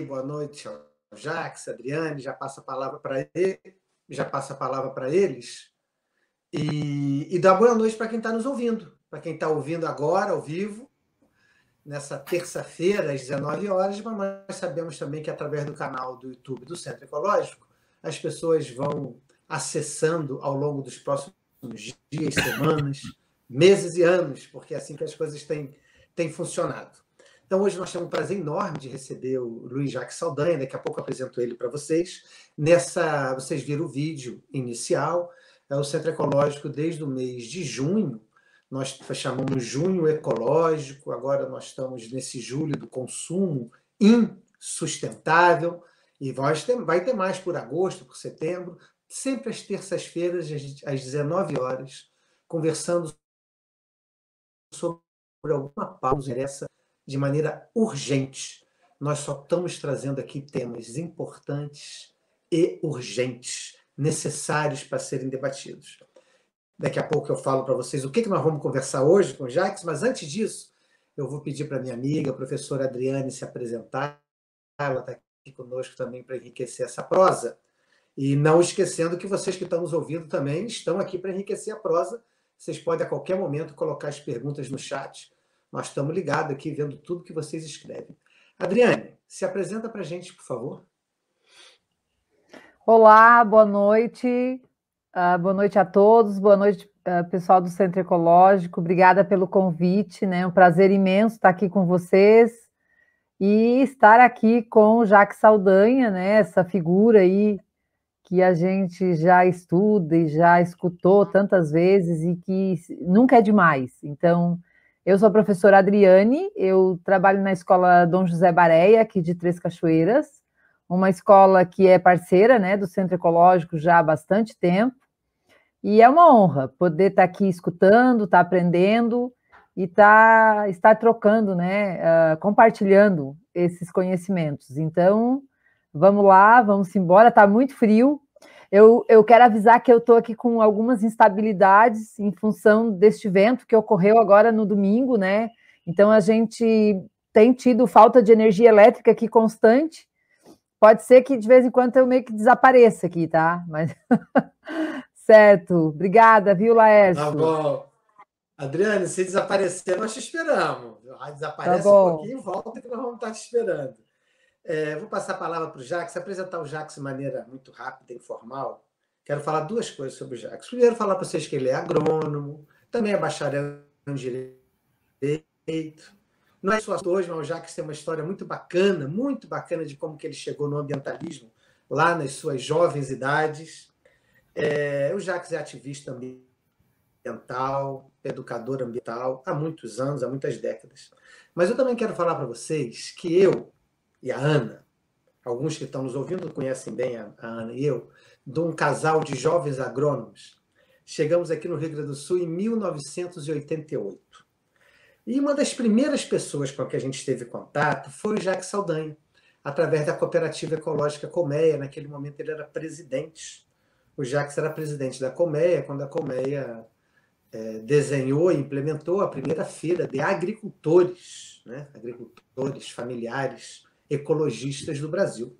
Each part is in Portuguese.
boa noite ao Jax, Adriane, já passa a palavra para ele, já passa a palavra para eles. E, e dá boa noite para quem está nos ouvindo, para quem está ouvindo agora, ao vivo, nessa terça-feira, às 19 horas, mas nós sabemos também que através do canal do YouTube do Centro Ecológico, as pessoas vão acessando ao longo dos próximos dias, semanas, meses e anos, porque é assim que as coisas têm, têm funcionado. Então, hoje nós temos um prazer enorme de receber o Luiz Jacques Saldanha, daqui a pouco apresento ele para vocês. Nessa, vocês viram o vídeo inicial, é o Centro Ecológico desde o mês de junho, nós chamamos junho ecológico, agora nós estamos nesse julho do consumo insustentável, e vai ter, mais por agosto, por setembro, sempre às terças-feiras, às 19 horas, conversando sobre alguma pausa que interessa de maneira urgente. Nós só estamos trazendo aqui temas importantes e urgentes, necessários para serem debatidos. Daqui a pouco eu falo para vocês o que, nós vamos conversar hoje com o Jax, mas antes disso, eu vou pedir para minha amiga, a professora Adriane, se apresentar. Ela está aqui conosco também para enriquecer essa prosa. E não esquecendo que vocês que estão nos ouvindo também estão aqui para enriquecer a prosa. Vocês podem a qualquer momento colocar as perguntas no chat nós estamos ligados aqui, vendo tudo que vocês escrevem. Adriane, se apresenta para a gente, por favor. Olá, boa noite. Uh, boa noite a todos, boa noite, uh, pessoal do Centro Ecológico. Obrigada pelo convite, né? Um prazer imenso estar aqui com vocês e estar aqui com o Jacques Saldanha, né? Essa figura aí que a gente já estuda e já escutou tantas vezes e que nunca é demais. Então, eu sou a professora Adriane, eu trabalho na escola Dom José Bareia, aqui de Três Cachoeiras, uma escola que é parceira né, do Centro Ecológico já há bastante tempo. E é uma honra poder estar aqui escutando, estar aprendendo e estar, estar trocando, né, uh, compartilhando esses conhecimentos. Então, vamos lá, vamos embora. Está muito frio, eu, eu quero avisar que eu estou aqui com algumas instabilidades em função deste evento que ocorreu agora no domingo, né? Então a gente tem tido falta de energia elétrica aqui constante. Pode ser que de vez em quando eu meio que desapareça aqui, tá? Mas certo. Obrigada, viu, Laércio? Tá bom. Adriane, se desaparecer, nós te esperamos. Ah, desaparece tá um pouquinho, volta que nós vamos estar te esperando. É, vou passar a palavra para o Jax, apresentar o Jax de maneira muito rápida, informal. Quero falar duas coisas sobre o Jax. Primeiro, falar para vocês que ele é agrônomo, também é bacharel em direito. Não é só hoje, mas o Jax tem uma história muito bacana, muito bacana de como que ele chegou no ambientalismo lá nas suas jovens idades. É, o Jax é ativista ambiental, educador ambiental há muitos anos, há muitas décadas. Mas eu também quero falar para vocês que eu e a Ana, alguns que estão nos ouvindo conhecem bem a, a Ana e eu, de um casal de jovens agrônomos. Chegamos aqui no Rio Grande do Sul em 1988. E uma das primeiras pessoas com a que a gente teve contato foi o Jacques Saldanha, através da Cooperativa Ecológica Colmeia. Naquele momento ele era presidente. O Jacques era presidente da Colmeia, quando a Colmeia é, desenhou e implementou a primeira feira de agricultores, né? agricultores familiares ecologistas do Brasil,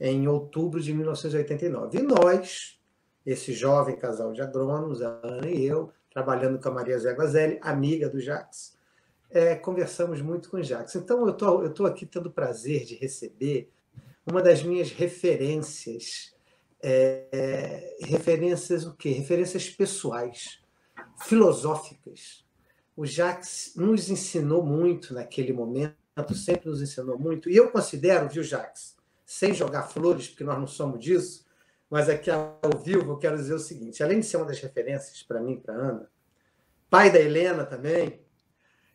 em outubro de 1989. E nós, esse jovem casal de agrônomos, a Ana e eu, trabalhando com a Maria Zé Guazelli, amiga do Jacques, é, conversamos muito com o Jacques. Então, eu tô, estou tô aqui tendo o prazer de receber uma das minhas referências, é, é, referências o quê? Referências pessoais, filosóficas. O Jacques nos ensinou muito naquele momento Santo tá sempre nos ensinou muito. E eu considero, viu, Jax, sem jogar flores, porque nós não somos disso, mas aqui ao vivo eu quero dizer o seguinte: além de ser uma das referências para mim, para Ana, pai da Helena também,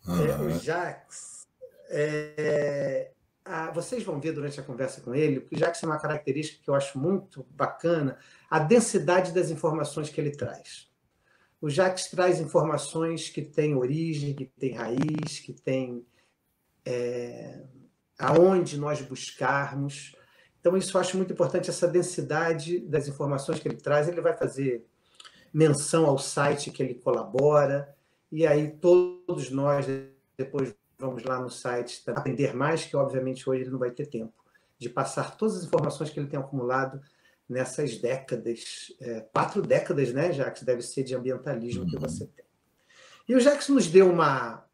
é, o Jax, é, a, vocês vão ver durante a conversa com ele, porque o Jax é uma característica que eu acho muito bacana, a densidade das informações que ele traz. O Jax traz informações que têm origem, que têm raiz, que têm é, aonde nós buscarmos. Então, isso eu acho muito importante, essa densidade das informações que ele traz. Ele vai fazer menção ao site que ele colabora, e aí todos nós depois vamos lá no site aprender mais, que obviamente hoje ele não vai ter tempo de passar todas as informações que ele tem acumulado nessas décadas, é, quatro décadas, né, Jacques? Deve ser de ambientalismo uhum. que você tem. E o Jacques nos deu uma,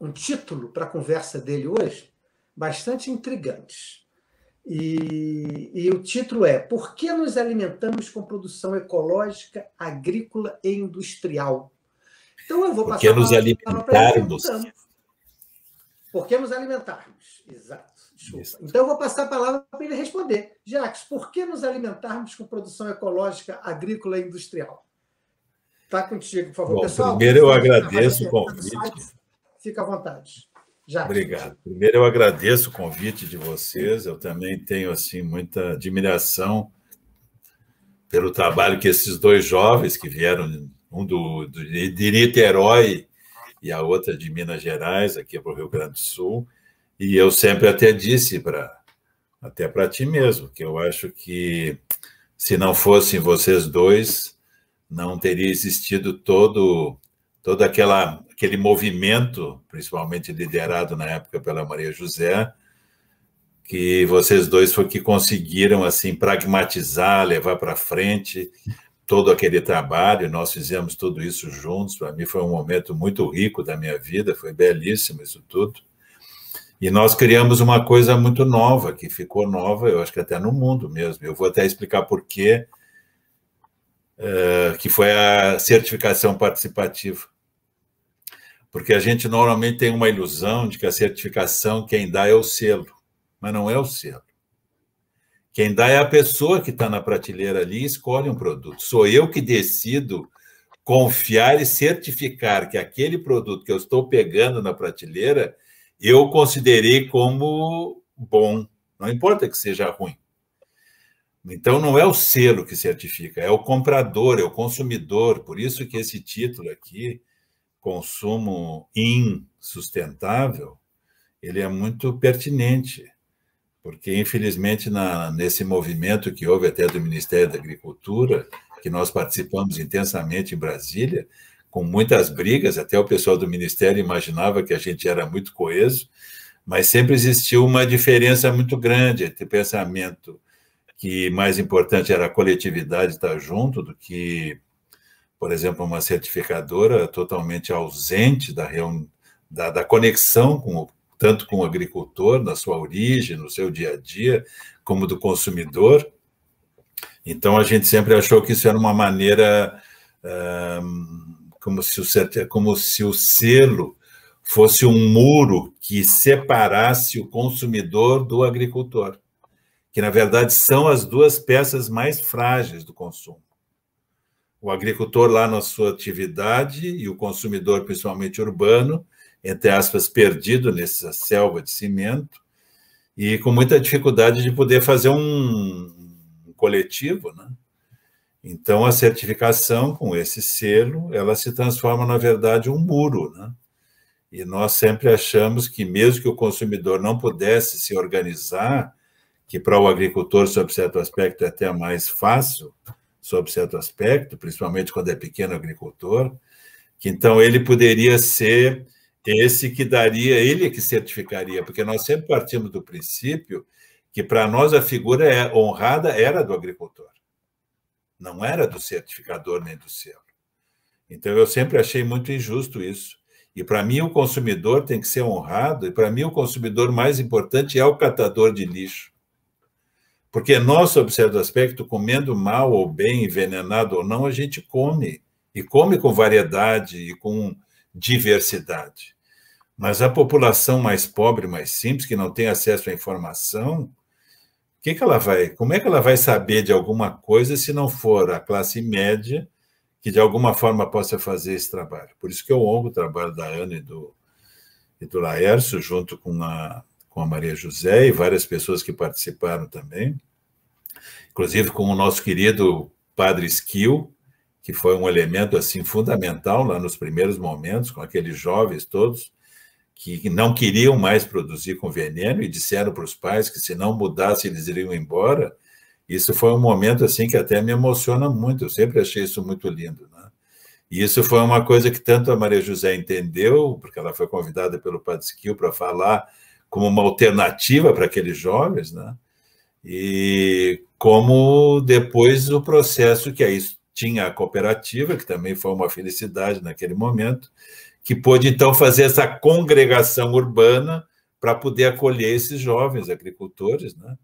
um título para a conversa dele hoje bastante intrigante. E, e, o título é Por que nos alimentamos com produção ecológica, agrícola e industrial? Então eu vou Por passar. Por que nos alimentarmos? Então. Por que nos alimentarmos? Exato. Desculpa. Então, eu vou passar a palavra para ele responder. Jacques, por que nos alimentarmos com produção ecológica, agrícola e industrial? Está contigo, por favor, Bom, pessoal. Primeiro, eu tá agradeço o convite. Fica à vontade. Já. Obrigado. Primeiro, eu agradeço o convite de vocês. Eu também tenho assim muita admiração pelo trabalho que esses dois jovens que vieram, um do, do de Niterói e a outra de Minas Gerais, aqui para o Rio Grande do Sul. E eu sempre até disse para até para ti mesmo, que eu acho que se não fossem vocês dois, não teria existido todo toda aquela aquele movimento, principalmente liderado na época pela Maria José, que vocês dois foi que conseguiram assim pragmatizar, levar para frente todo aquele trabalho. Nós fizemos tudo isso juntos. Para mim foi um momento muito rico da minha vida, foi belíssimo isso tudo. E nós criamos uma coisa muito nova, que ficou nova, eu acho que até no mundo mesmo. Eu vou até explicar por quê, eh, que foi a certificação participativa. Porque a gente normalmente tem uma ilusão de que a certificação quem dá é o selo, mas não é o selo. Quem dá é a pessoa que está na prateleira ali e escolhe um produto. Sou eu que decido confiar e certificar que aquele produto que eu estou pegando na prateleira eu considerei como bom. Não importa que seja ruim. Então, não é o selo que certifica, é o comprador, é o consumidor. Por isso que esse título aqui consumo insustentável, ele é muito pertinente, porque infelizmente na, nesse movimento que houve até do Ministério da Agricultura, que nós participamos intensamente em Brasília, com muitas brigas, até o pessoal do Ministério imaginava que a gente era muito coeso, mas sempre existiu uma diferença muito grande entre o pensamento que mais importante era a coletividade estar junto do que por exemplo, uma certificadora totalmente ausente da, da, da conexão com o, tanto com o agricultor, na sua origem, no seu dia a dia, como do consumidor. Então, a gente sempre achou que isso era uma maneira hum, como, se o, como se o selo fosse um muro que separasse o consumidor do agricultor, que, na verdade, são as duas peças mais frágeis do consumo o agricultor lá na sua atividade e o consumidor, principalmente urbano, entre aspas, perdido nessa selva de cimento e com muita dificuldade de poder fazer um coletivo, né? Então a certificação com esse selo, ela se transforma na verdade um muro, né? E nós sempre achamos que mesmo que o consumidor não pudesse se organizar, que para o agricultor sob certo aspecto é até mais fácil, sob certo aspecto, principalmente quando é pequeno agricultor, que então ele poderia ser esse que daria, ele é que certificaria, porque nós sempre partimos do princípio que para nós a figura é, honrada era do agricultor, não era do certificador nem do selo. Então eu sempre achei muito injusto isso. E para mim o consumidor tem que ser honrado, e para mim o consumidor mais importante é o catador de lixo, porque nosso observado aspecto, comendo mal ou bem, envenenado ou não, a gente come. E come com variedade e com diversidade. Mas a população mais pobre, mais simples, que não tem acesso à informação, que, que ela vai, como é que ela vai saber de alguma coisa se não for a classe média que de alguma forma possa fazer esse trabalho? Por isso que eu honro o trabalho da Ana e do, e do Laércio, junto com a com a Maria José e várias pessoas que participaram também, inclusive com o nosso querido Padre Esquil, que foi um elemento assim fundamental lá nos primeiros momentos, com aqueles jovens todos que não queriam mais produzir com veneno e disseram para os pais que se não mudasse eles iriam embora. Isso foi um momento assim que até me emociona muito. Eu sempre achei isso muito lindo, né? E isso foi uma coisa que tanto a Maria José entendeu, porque ela foi convidada pelo Padre Esquil para falar como uma alternativa para aqueles jovens, né? e como depois o processo que aí tinha a cooperativa, que também foi uma felicidade naquele momento, que pôde então fazer essa congregação urbana para poder acolher esses jovens agricultores, né?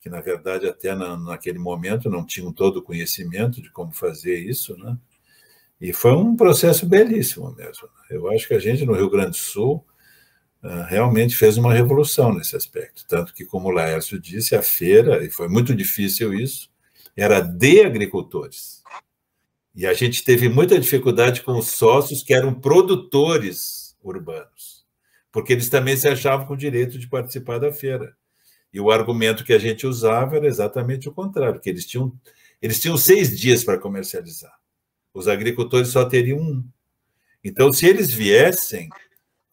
que na verdade até na, naquele momento não tinham todo o conhecimento de como fazer isso, né? E foi um processo belíssimo mesmo. Né? Eu acho que a gente no Rio Grande do Sul ah, realmente fez uma revolução nesse aspecto. Tanto que, como o Laércio disse, a feira, e foi muito difícil isso, era de agricultores. E a gente teve muita dificuldade com os sócios que eram produtores urbanos, porque eles também se achavam com o direito de participar da feira. E o argumento que a gente usava era exatamente o contrário, que eles tinham, eles tinham seis dias para comercializar. Os agricultores só teriam um. Então, se eles viessem,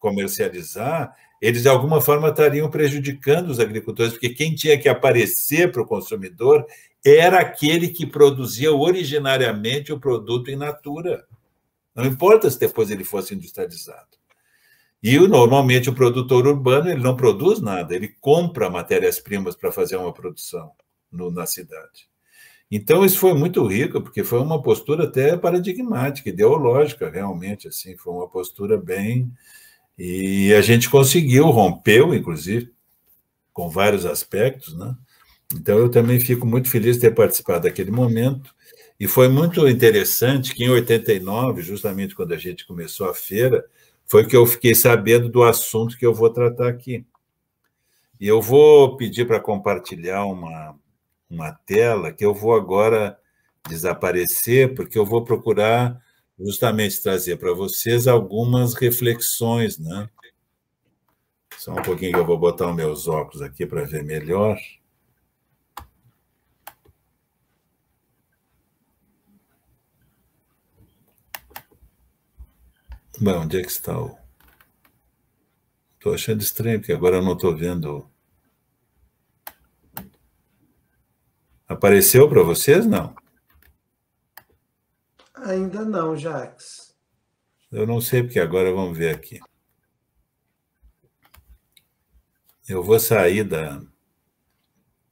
comercializar, eles de alguma forma estariam prejudicando os agricultores, porque quem tinha que aparecer para o consumidor era aquele que produzia originariamente o produto em natura. Não importa se depois ele fosse industrializado. E normalmente o produtor urbano ele não produz nada, ele compra matérias-primas para fazer uma produção no, na cidade. Então isso foi muito rico, porque foi uma postura até paradigmática, ideológica, realmente assim, foi uma postura bem e a gente conseguiu, rompeu, inclusive, com vários aspectos, né? Então, eu também fico muito feliz de ter participado daquele momento. E foi muito interessante que, em 89, justamente quando a gente começou a feira, foi que eu fiquei sabendo do assunto que eu vou tratar aqui. E eu vou pedir para compartilhar uma, uma tela que eu vou agora desaparecer, porque eu vou procurar justamente trazer para vocês algumas reflexões, né? Só um pouquinho que eu vou botar os meus óculos aqui para ver melhor. Bom, onde é que está o. Estou achando estranho, porque agora eu não estou vendo. Apareceu para vocês? Não. Ainda não, Jax. Eu não sei porque agora vamos ver aqui. Eu vou sair da,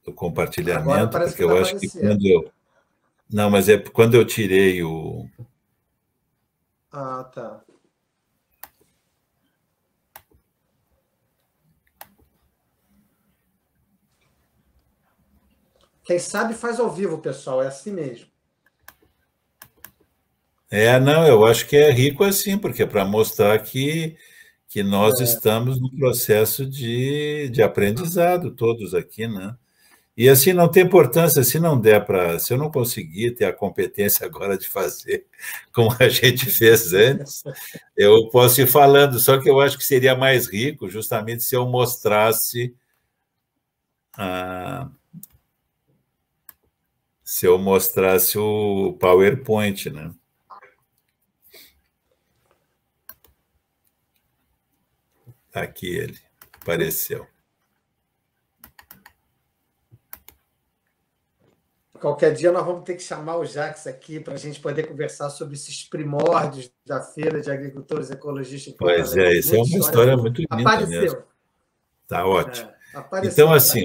do compartilhamento, porque eu tá acho aparecendo. que quando eu. Não, mas é quando eu tirei o. Ah, tá. Quem sabe faz ao vivo, pessoal, é assim mesmo. É, não, eu acho que é rico assim, porque é para mostrar que, que nós é. estamos no processo de, de aprendizado, todos aqui, né? E assim, não tem importância, se não der para. Se eu não conseguir ter a competência agora de fazer como a gente fez antes, eu posso ir falando, só que eu acho que seria mais rico justamente se eu mostrasse. Ah, se eu mostrasse o PowerPoint, né? Aqui ele apareceu. Qualquer dia nós vamos ter que chamar o Jax aqui para a gente poder conversar sobre esses primórdios da Feira de Agricultores Ecologistas. Pois é, isso é uma história, muito linda Apareceu. Está Tá ótimo. É, então, assim,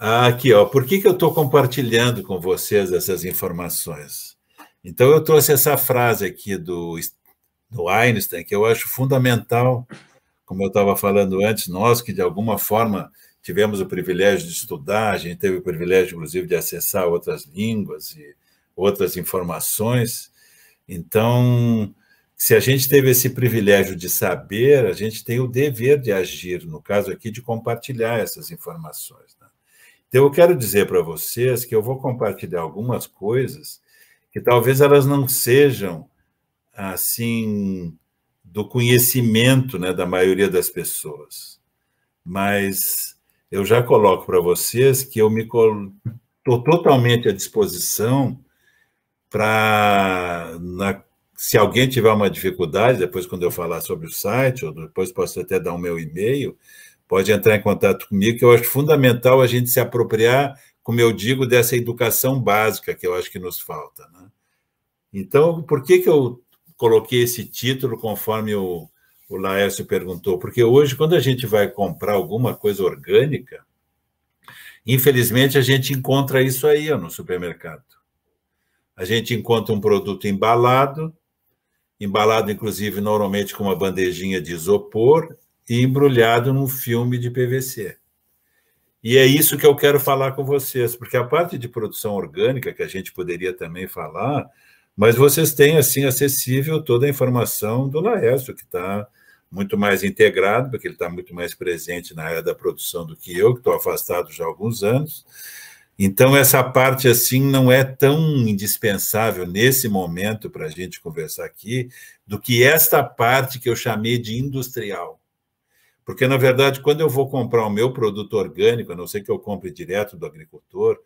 ó, aqui, ó, por que, que eu estou compartilhando com vocês essas informações? Então, eu trouxe essa frase aqui do, do Einstein, que eu acho fundamental como eu estava falando antes, nós que de alguma forma tivemos o privilégio de estudar, a gente teve o privilégio, inclusive, de acessar outras línguas e outras informações. Então, se a gente teve esse privilégio de saber, a gente tem o dever de agir, no caso aqui, de compartilhar essas informações. Né? Então, eu quero dizer para vocês que eu vou compartilhar algumas coisas que talvez elas não sejam assim do conhecimento né, da maioria das pessoas. Mas eu já coloco para vocês que eu me estou totalmente à disposição para, se alguém tiver uma dificuldade, depois quando eu falar sobre o site, ou depois posso até dar o meu e-mail, pode entrar em contato comigo, que eu acho fundamental a gente se apropriar, como eu digo, dessa educação básica que eu acho que nos falta. Né? Então, por que, que eu coloquei esse título conforme o, o Laércio perguntou, porque hoje, quando a gente vai comprar alguma coisa orgânica, infelizmente a gente encontra isso aí no supermercado. A gente encontra um produto embalado, embalado inclusive normalmente com uma bandejinha de isopor e embrulhado num filme de PVC. E é isso que eu quero falar com vocês, porque a parte de produção orgânica, que a gente poderia também falar, mas vocês têm, assim, acessível toda a informação do Laércio, que está muito mais integrado, porque ele está muito mais presente na área da produção do que eu, que estou afastado já há alguns anos. Então, essa parte, assim, não é tão indispensável nesse momento para a gente conversar aqui, do que esta parte que eu chamei de industrial. Porque, na verdade, quando eu vou comprar o meu produto orgânico, a não ser que eu compre direto do agricultor,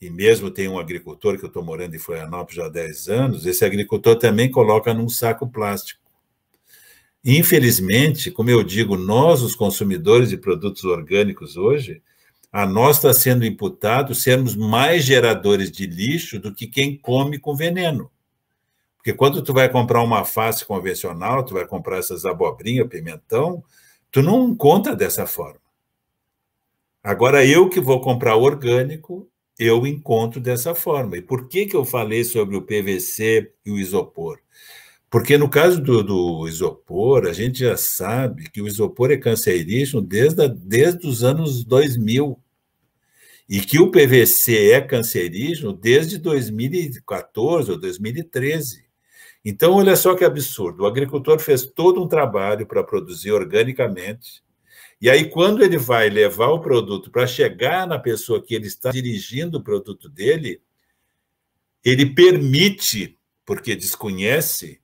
e mesmo tem um agricultor que eu estou morando em Florianópolis já há 10 anos, esse agricultor também coloca num saco plástico. Infelizmente, como eu digo, nós, os consumidores de produtos orgânicos hoje, a nós está sendo imputado sermos mais geradores de lixo do que quem come com veneno. Porque quando tu vai comprar uma face convencional, tu vai comprar essas abobrinha, pimentão, tu não conta dessa forma. Agora eu que vou comprar orgânico, eu encontro dessa forma. E por que, que eu falei sobre o PVC e o isopor? Porque no caso do, do isopor, a gente já sabe que o isopor é cancerígeno desde, a, desde os anos 2000 e que o PVC é cancerígeno desde 2014 ou 2013. Então, olha só que absurdo: o agricultor fez todo um trabalho para produzir organicamente e aí, quando ele vai levar o produto para chegar na pessoa que ele está dirigindo o produto dele, ele permite, porque desconhece,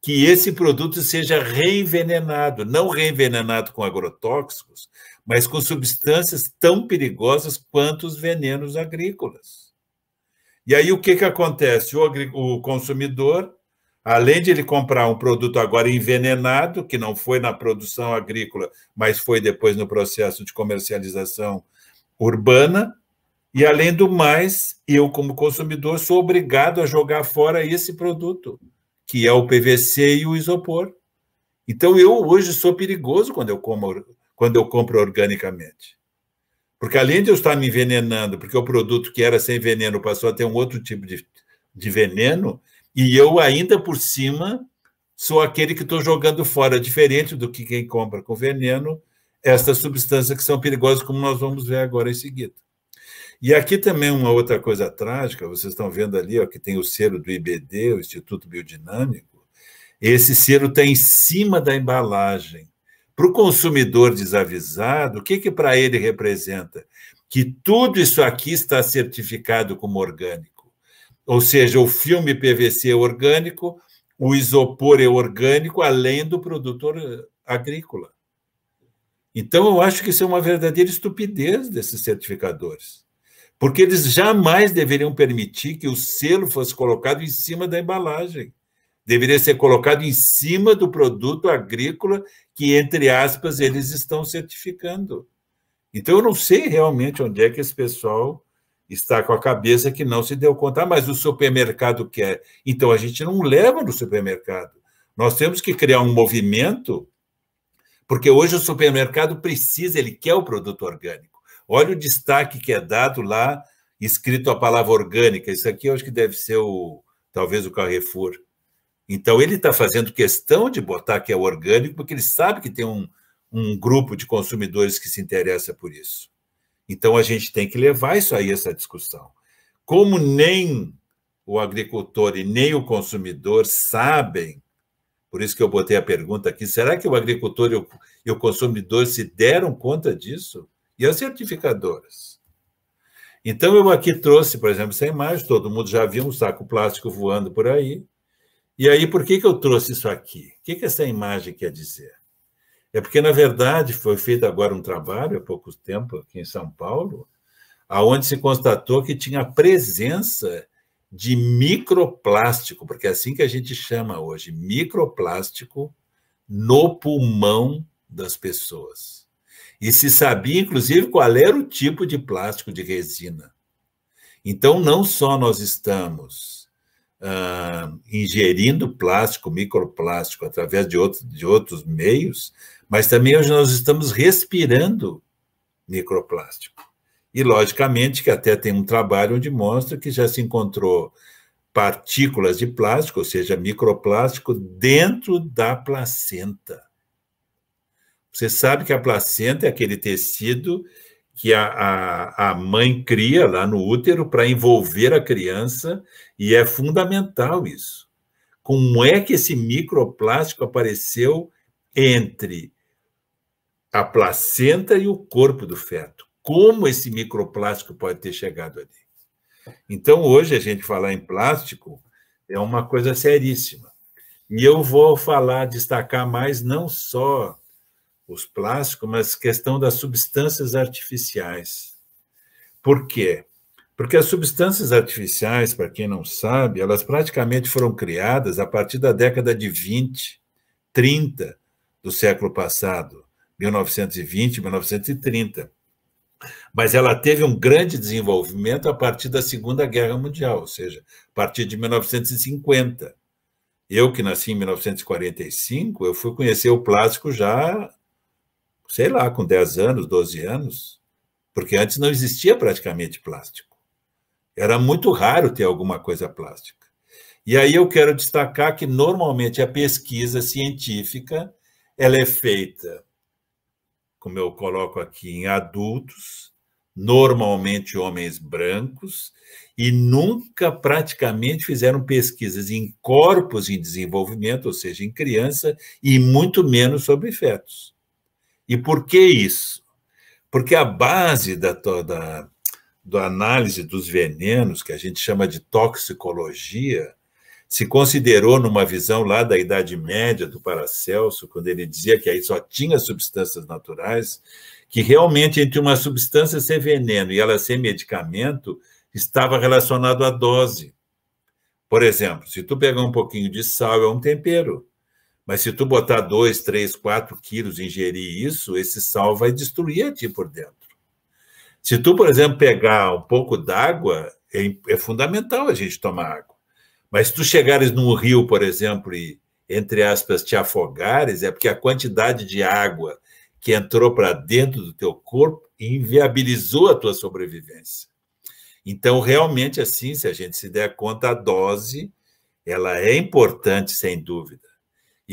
que esse produto seja reenvenenado não reenvenenado com agrotóxicos, mas com substâncias tão perigosas quanto os venenos agrícolas. E aí, o que, que acontece? o, o consumidor Além de ele comprar um produto agora envenenado, que não foi na produção agrícola, mas foi depois no processo de comercialização urbana, e além do mais, eu, como consumidor, sou obrigado a jogar fora esse produto, que é o PVC e o isopor. Então, eu hoje sou perigoso quando eu, como, quando eu compro organicamente. Porque além de eu estar me envenenando, porque o produto que era sem veneno passou a ter um outro tipo de, de veneno, e eu, ainda por cima, sou aquele que estou jogando fora, diferente do que quem compra com veneno, estas substâncias que são perigosas, como nós vamos ver agora em seguida. E aqui também uma outra coisa trágica, vocês estão vendo ali, ó, que tem o selo do IBD, o Instituto Biodinâmico. Esse selo está em cima da embalagem. Para o consumidor desavisado, o que, que para ele representa? Que tudo isso aqui está certificado como orgânico ou seja, o filme PVC é orgânico, o isopor é orgânico, além do produtor eh, agrícola. Então, eu acho que isso é uma verdadeira estupidez desses certificadores, porque eles jamais deveriam permitir que o selo fosse colocado em cima da embalagem. Deveria ser colocado em cima do produto agrícola que, entre aspas, eles estão certificando. Então, eu não sei realmente onde é que esse pessoal está com a cabeça que não se deu conta, ah, mas o supermercado quer. Então a gente não leva no supermercado. Nós temos que criar um movimento, porque hoje o supermercado precisa, ele quer o produto orgânico. Olha o destaque que é dado lá, escrito a palavra orgânica. Isso aqui eu acho que deve ser o talvez o Carrefour. Então ele está fazendo questão de botar que é orgânico, porque ele sabe que tem um, um grupo de consumidores que se interessa por isso. Então a gente tem que levar isso aí, essa discussão. Como nem o agricultor e nem o consumidor sabem, por isso que eu botei a pergunta aqui: será que o agricultor e o, e o consumidor se deram conta disso? E as certificadoras? Então, eu aqui trouxe, por exemplo, essa imagem, todo mundo já viu um saco plástico voando por aí. E aí, por que, que eu trouxe isso aqui? O que, que essa imagem quer dizer? É porque, na verdade, foi feito agora um trabalho há pouco tempo aqui em São Paulo, aonde se constatou que tinha presença de microplástico, porque é assim que a gente chama hoje, microplástico no pulmão das pessoas. E se sabia, inclusive, qual era o tipo de plástico de resina. Então, não só nós estamos ah, ingerindo plástico, microplástico, através de, outro, de outros meios, mas também hoje nós estamos respirando microplástico. E, logicamente, que até tem um trabalho onde mostra que já se encontrou partículas de plástico, ou seja, microplástico, dentro da placenta. Você sabe que a placenta é aquele tecido que a, a, a mãe cria lá no útero para envolver a criança, e é fundamental isso. Como é que esse microplástico apareceu entre a placenta e o corpo do feto? Como esse microplástico pode ter chegado ali? Então, hoje, a gente falar em plástico é uma coisa seríssima. E eu vou falar, destacar mais não só os plásticos, mas questão das substâncias artificiais. Por quê? Porque as substâncias artificiais, para quem não sabe, elas praticamente foram criadas a partir da década de 20, 30 do século passado, 1920, 1930. Mas ela teve um grande desenvolvimento a partir da Segunda Guerra Mundial, ou seja, a partir de 1950. Eu, que nasci em 1945, eu fui conhecer o plástico já sei lá, com 10 anos, 12 anos, porque antes não existia praticamente plástico. Era muito raro ter alguma coisa plástica. E aí eu quero destacar que normalmente a pesquisa científica ela é feita, como eu coloco aqui, em adultos, normalmente homens brancos, e nunca praticamente fizeram pesquisas em corpos em desenvolvimento, ou seja, em criança, e muito menos sobre fetos. E por que isso? Porque a base da, toda da análise dos venenos, que a gente chama de toxicologia, se considerou numa visão lá da Idade Média do Paracelso, quando ele dizia que aí só tinha substâncias naturais, que realmente entre uma substância ser veneno e ela ser medicamento estava relacionado à dose. Por exemplo, se tu pegar um pouquinho de sal, é um tempero. Mas se tu botar 2, 3, 4 quilos e ingerir isso, esse sal vai destruir a ti por dentro. Se tu, por exemplo, pegar um pouco d'água, é, é, fundamental a gente tomar água. Mas se tu chegares num rio, por exemplo, e, entre aspas, te afogares, é porque a quantidade de água que entrou para dentro do teu corpo inviabilizou a tua sobrevivência. Então, realmente, assim, se a gente se der conta, a dose ela é importante, sem dúvida.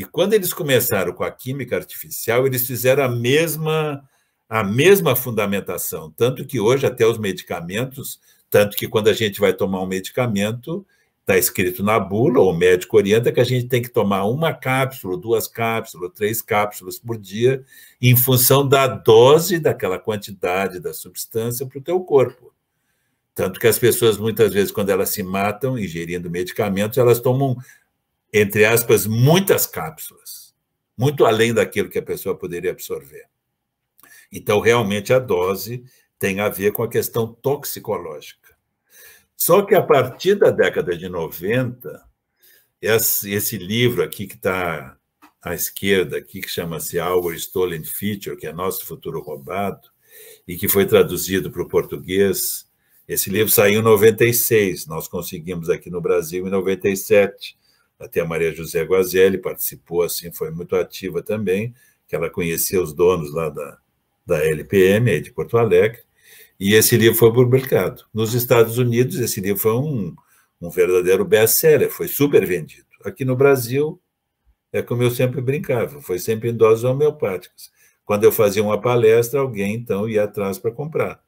E quando eles começaram com a química artificial, eles fizeram a mesma a mesma fundamentação, tanto que hoje até os medicamentos, tanto que quando a gente vai tomar um medicamento, está escrito na bula, ou o médico orienta que a gente tem que tomar uma cápsula, duas cápsulas, três cápsulas por dia, em função da dose daquela quantidade da substância para o teu corpo. Tanto que as pessoas, muitas vezes, quando elas se matam ingerindo medicamentos, elas tomam entre aspas, muitas cápsulas, muito além daquilo que a pessoa poderia absorver. Então, realmente, a dose tem a ver com a questão toxicológica. Só que a partir da década de 90, esse livro aqui que está à esquerda, aqui, que chama-se Our Stolen Future, que é Nosso Futuro Roubado, e que foi traduzido para o português. Esse livro saiu em 96, nós conseguimos aqui no Brasil em 97 até a Maria José Guazelli participou, assim, foi muito ativa também, que ela conhecia os donos lá da, da LPM, aí de Porto Alegre, e esse livro foi publicado. Nos Estados Unidos, esse livro foi um, um verdadeiro best-seller, foi super vendido. Aqui no Brasil, é como eu sempre brincava, foi sempre em doses homeopáticas. Quando eu fazia uma palestra, alguém então ia atrás para comprar.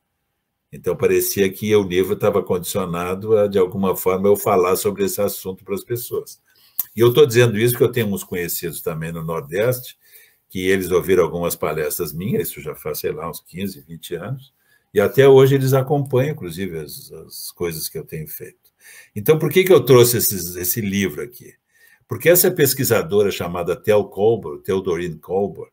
Então parecia que o livro estava condicionado a, de alguma forma, eu falar sobre esse assunto para as pessoas. E eu estou dizendo isso porque eu tenho uns conhecidos também no Nordeste, que eles ouviram algumas palestras minhas, isso já faz, sei lá, uns 15, 20 anos, e até hoje eles acompanham, inclusive, as, as coisas que eu tenho feito. Então, por que, que eu trouxe esses, esse livro aqui? Porque essa pesquisadora chamada Theo Colbor, Theodorine Colbor,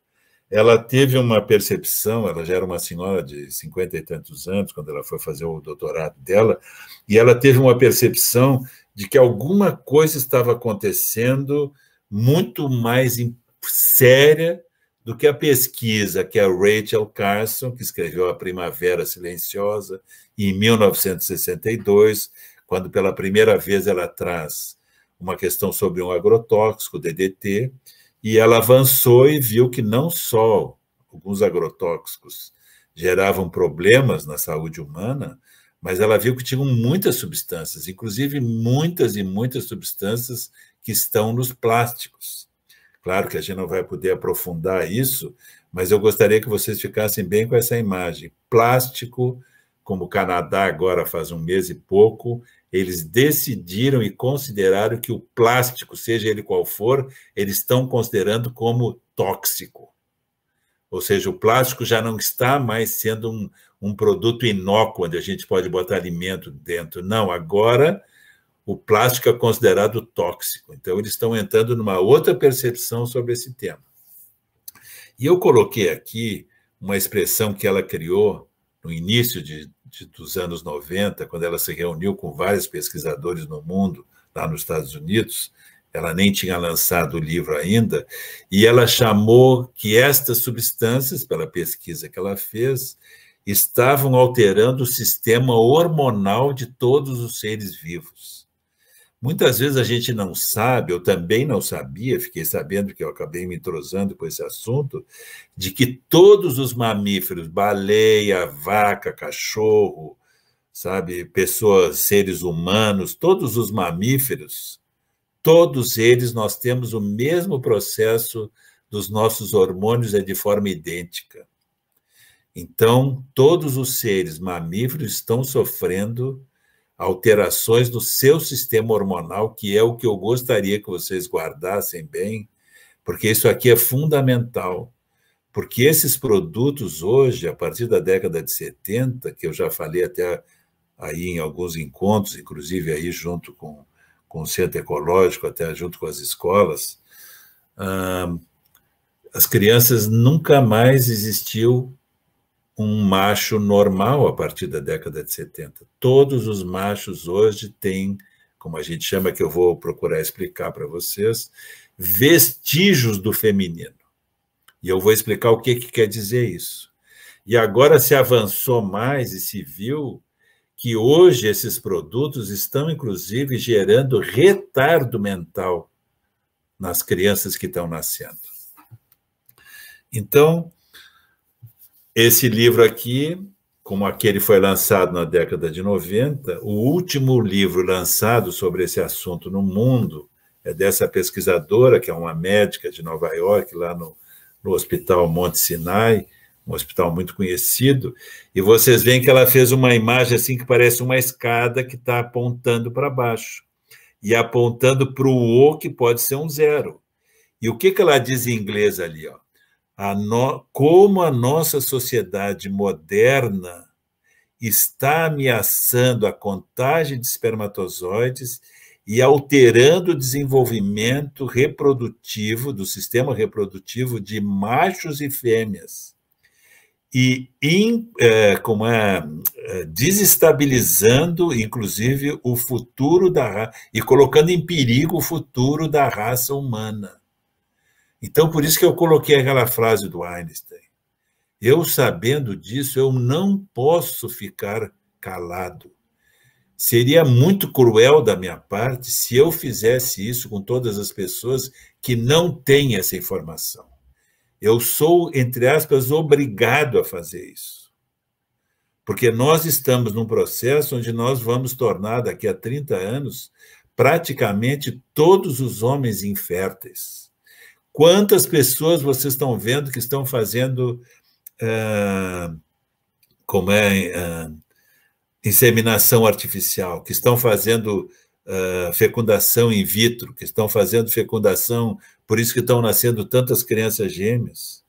ela teve uma percepção, ela já era uma senhora de cinquenta e tantos anos, quando ela foi fazer o doutorado dela, e ela teve uma percepção de que alguma coisa estava acontecendo muito mais séria do que a pesquisa que a Rachel Carson, que escreveu A Primavera Silenciosa, em 1962, quando pela primeira vez ela traz uma questão sobre um agrotóxico, DDT, e ela avançou e viu que não só alguns agrotóxicos geravam problemas na saúde humana, mas ela viu que tinham muitas substâncias, inclusive muitas e muitas substâncias que estão nos plásticos. Claro que a gente não vai poder aprofundar isso, mas eu gostaria que vocês ficassem bem com essa imagem. Plástico, como o Canadá agora faz um mês e pouco, eles decidiram e consideraram que o plástico, seja ele qual for, eles estão considerando como tóxico. Ou seja, o plástico já não está mais sendo um, um produto inócuo, onde a gente pode botar alimento dentro. Não, agora o plástico é considerado tóxico. Então, eles estão entrando numa outra percepção sobre esse tema. E eu coloquei aqui uma expressão que ela criou no início de, de, dos anos 90, quando ela se reuniu com vários pesquisadores no mundo, lá nos Estados Unidos. Ela nem tinha lançado o livro ainda, e ela chamou que estas substâncias, pela pesquisa que ela fez, estavam alterando o sistema hormonal de todos os seres vivos. Muitas vezes a gente não sabe, eu também não sabia, fiquei sabendo que eu acabei me entrosando com esse assunto, de que todos os mamíferos, baleia, vaca, cachorro, sabe, pessoas, seres humanos, todos os mamíferos, todos eles nós temos o mesmo processo dos nossos hormônios é de forma idêntica. Então, todos os seres mamíferos estão sofrendo alterações no seu sistema hormonal, que é o que eu gostaria que vocês guardassem bem, porque isso aqui é fundamental. Porque esses produtos hoje, a partir da década de 70, que eu já falei até aí em alguns encontros, inclusive aí junto com, com o Centro Ecológico, até junto com as escolas, ah, as crianças nunca mais existiu um macho normal a partir da década de 70. Todos os machos hoje têm, como a gente chama, que eu vou procurar explicar para vocês, vestígios do feminino. E eu vou explicar o que, que quer dizer isso. E agora se avançou mais e se viu que hoje esses produtos estão, inclusive, gerando retardo mental nas crianças que estão nascendo. Então, esse livro aqui, como aquele foi lançado na década de 90, o último livro lançado sobre esse assunto no mundo é dessa pesquisadora, que é uma médica de Nova York, lá no, no Hospital Monte Sinai, um hospital muito conhecido, e vocês veem que ela fez uma imagem assim que parece uma escada que está apontando para baixo e apontando para o O, que pode ser um zero. E o que, que ela diz em inglês ali? Ó? a no, como a nossa sociedade moderna está ameaçando a contagem de espermatozoides e alterando o desenvolvimento reprodutivo do sistema reprodutivo de machos e fêmeas e in, é, como é, é desestabilizando, inclusive, o futuro da e colocando em perigo o futuro da raça humana. Então, por isso que eu coloquei aquela frase do Einstein. Eu, sabendo disso, eu não posso ficar calado. Seria muito cruel da minha parte se eu fizesse isso com todas as pessoas que não têm essa informação. Eu sou, entre aspas, obrigado a fazer isso. Porque nós estamos num processo onde nós vamos tornar, daqui a 30 anos, praticamente todos os homens inférteis. Quantas pessoas vocês estão vendo que estão fazendo, uh, como é, uh, inseminação artificial, que estão fazendo uh, fecundação in vitro, que estão fazendo fecundação, por isso que estão nascendo tantas crianças gêmeas.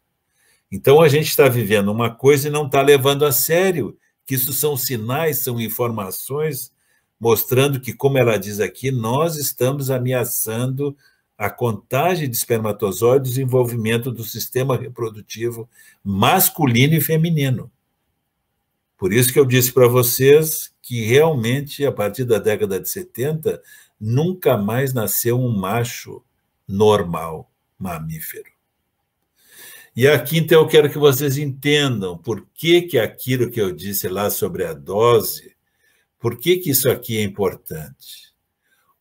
Então a gente está vivendo uma coisa e não está levando a sério que isso são sinais, são informações mostrando que, como ela diz aqui, nós estamos ameaçando a contagem de espermatozoides e desenvolvimento do sistema reprodutivo masculino e feminino. Por isso que eu disse para vocês que realmente, a partir da década de 70, nunca mais nasceu um macho normal mamífero. E aqui, então, eu quero que vocês entendam por que, que aquilo que eu disse lá sobre a dose, por que, que isso aqui é importante.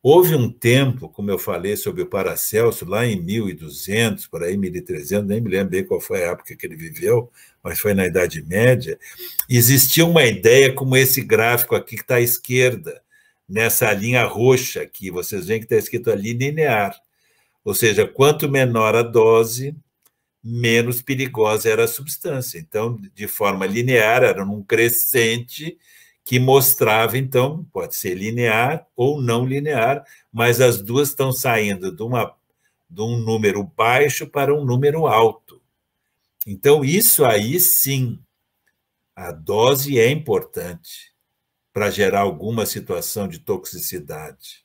Houve um tempo, como eu falei sobre o Paracelso, lá em 1200, por aí 1300, nem me lembro bem qual foi a época que ele viveu, mas foi na Idade Média, existia uma ideia como esse gráfico aqui que está à esquerda, nessa linha roxa aqui, vocês veem que está escrito ali linear. Ou seja, quanto menor a dose, menos perigosa era a substância. Então, de forma linear, era num crescente que mostrava, então, pode ser linear ou não linear, mas as duas estão saindo de, uma, de um número baixo para um número alto. Então, isso aí sim, a dose é importante para gerar alguma situação de toxicidade.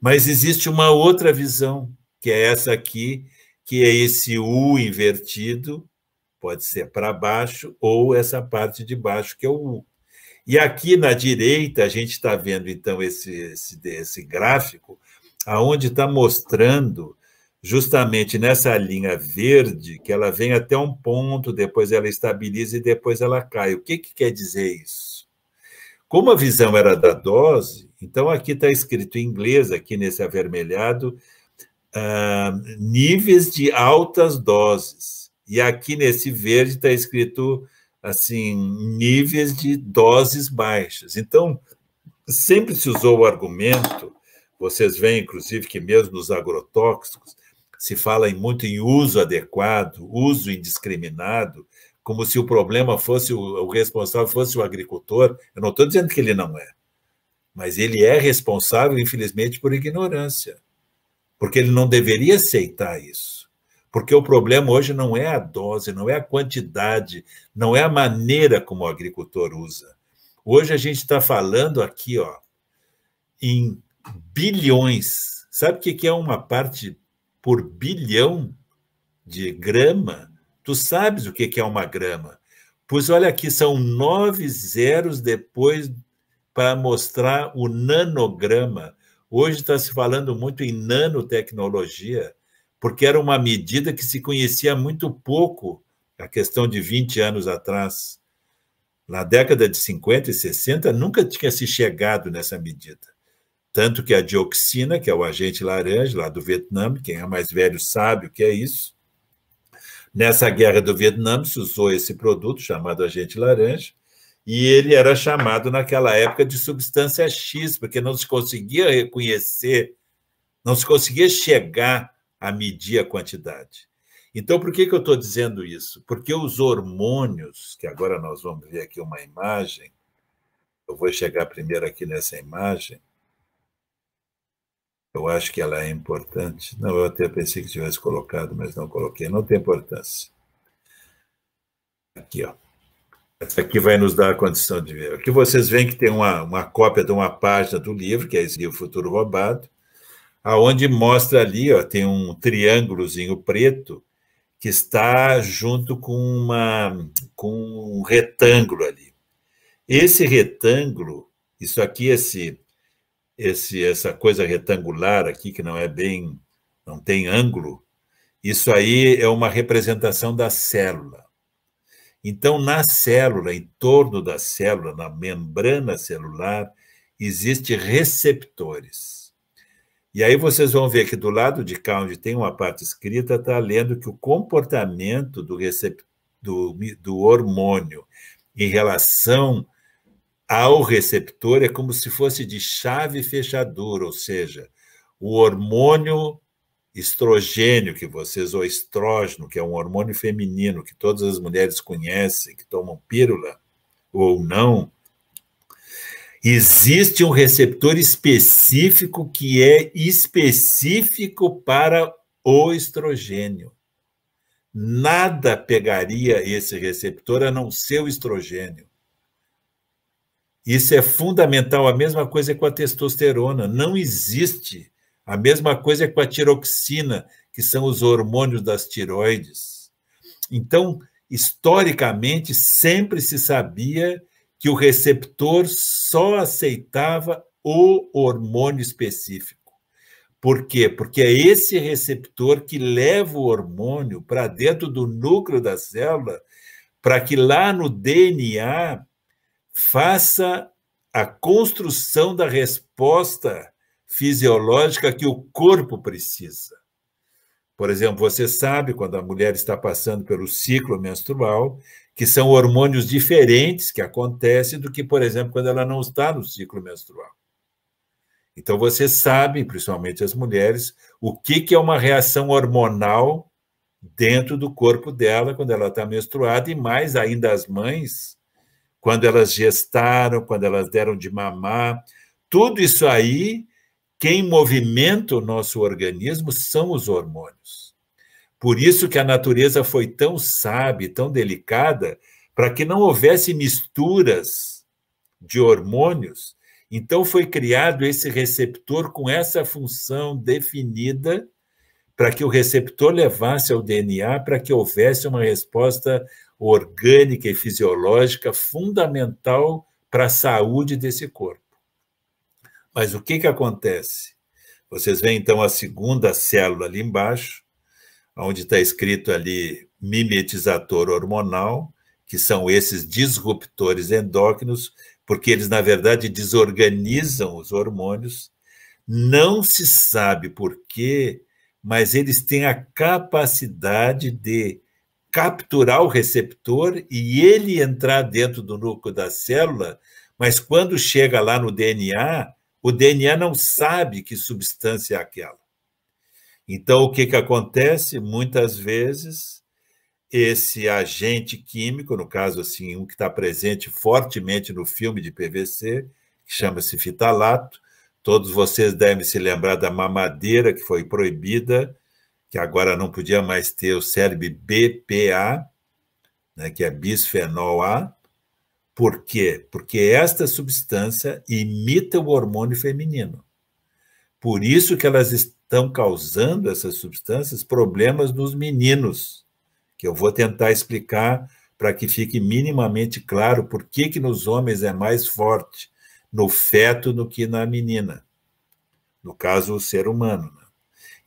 Mas existe uma outra visão, que é essa aqui, que é esse U invertido, pode ser para baixo, ou essa parte de baixo, que é o U. E aqui na direita a gente está vendo então esse, esse, esse gráfico, aonde está mostrando justamente nessa linha verde que ela vem até um ponto, depois ela estabiliza e depois ela cai. O que, que quer dizer isso? Como a visão era da dose, então aqui está escrito em inglês, aqui nesse avermelhado, uh, níveis de altas doses. E aqui nesse verde está escrito assim níveis de doses baixas. Então, sempre se usou o argumento, vocês veem, inclusive, que mesmo nos agrotóxicos se fala muito em uso adequado, uso indiscriminado, como se o problema fosse o, o responsável fosse o agricultor. Eu não estou dizendo que ele não é, mas ele é responsável, infelizmente, por ignorância, porque ele não deveria aceitar isso. Porque o problema hoje não é a dose, não é a quantidade, não é a maneira como o agricultor usa. Hoje a gente está falando aqui ó, em bilhões. Sabe o que é uma parte por bilhão de grama? Tu sabes o que é uma grama. Pois olha aqui, são nove zeros depois para mostrar o nanograma. Hoje está se falando muito em nanotecnologia porque era uma medida que se conhecia muito pouco, a questão de 20 anos atrás. Na década de 50 e 60, nunca tinha se chegado nessa medida. Tanto que a dioxina, que é o agente laranja lá do Vietnã, quem é mais velho sabe o que é isso. Nessa guerra do Vietnã se usou esse produto chamado agente laranja, e ele era chamado naquela época de substância X, porque não se conseguia reconhecer, não se conseguia chegar a medir a quantidade. Então, por que, que eu estou dizendo isso? Porque os hormônios, que agora nós vamos ver aqui uma imagem, eu vou chegar primeiro aqui nessa imagem, eu acho que ela é importante. Não, eu até pensei que tivesse colocado, mas não coloquei. Não tem importância. Aqui, ó. Essa aqui vai nos dar a condição de ver. Aqui vocês veem que tem uma, uma cópia de uma página do livro, que é esse livro Futuro Roubado aonde mostra ali, ó, tem um triângulozinho preto que está junto com, uma, com um retângulo ali. Esse retângulo, isso aqui, esse, esse, essa coisa retangular aqui que não é bem, não tem ângulo, isso aí é uma representação da célula. Então, na célula, em torno da célula, na membrana celular, existem receptores. E aí vocês vão ver que do lado de cá, onde tem uma parte escrita, está lendo que o comportamento do, do, do hormônio em relação ao receptor é como se fosse de chave fechadura, ou seja, o hormônio estrogênio que vocês, ou estrógeno, que é um hormônio feminino que todas as mulheres conhecem, que tomam pílula ou não, Existe um receptor específico que é específico para o estrogênio. Nada pegaria esse receptor a não ser o estrogênio. Isso é fundamental. A mesma coisa é com a testosterona. Não existe. A mesma coisa é com a tiroxina, que são os hormônios das tiroides. Então, historicamente, sempre se sabia que o receptor só aceitava o hormônio específico. Por quê? Porque é esse receptor que leva o hormônio para dentro do núcleo da célula, para que lá no DNA faça a construção da resposta fisiológica que o corpo precisa. Por exemplo, você sabe, quando a mulher está passando pelo ciclo menstrual, que são hormônios diferentes que acontecem do que, por exemplo, quando ela não está no ciclo menstrual. Então, você sabe, principalmente as mulheres, o que, que é uma reação hormonal dentro do corpo dela quando ela está menstruada, e mais ainda as mães, quando elas gestaram, quando elas deram de mamar. Tudo isso aí, quem movimenta o nosso organismo são os hormônios. Por isso que a natureza foi tão sábia, tão delicada, para que não houvesse misturas de hormônios. Então foi criado esse receptor com essa função definida para que o receptor levasse ao DNA para que houvesse uma resposta orgânica e fisiológica fundamental para a saúde desse corpo. Mas o que, que acontece? Vocês veem então a segunda célula ali embaixo, onde está escrito ali mimetizador hormonal, que são esses disruptores endócrinos, porque eles, na verdade, desorganizam os hormônios. Não se sabe por quê, mas eles têm a capacidade de capturar o receptor e ele entrar dentro do núcleo da célula, mas quando chega lá no DNA, o DNA não sabe que substância é aquela. Então, o que, que acontece? Muitas vezes, esse agente químico, no caso, assim, um que está presente fortemente no filme de PVC, que chama-se fitalato, todos vocês devem se lembrar da mamadeira que foi proibida, que agora não podia mais ter o cérebro BPA, né, que é bisfenol A. Por quê? Porque esta substância imita o hormônio feminino. Por isso que elas estão causando essas substâncias problemas nos meninos, que eu vou tentar explicar para que fique minimamente claro por que, que nos homens é mais forte no feto do que na menina, no caso, o ser humano. Né?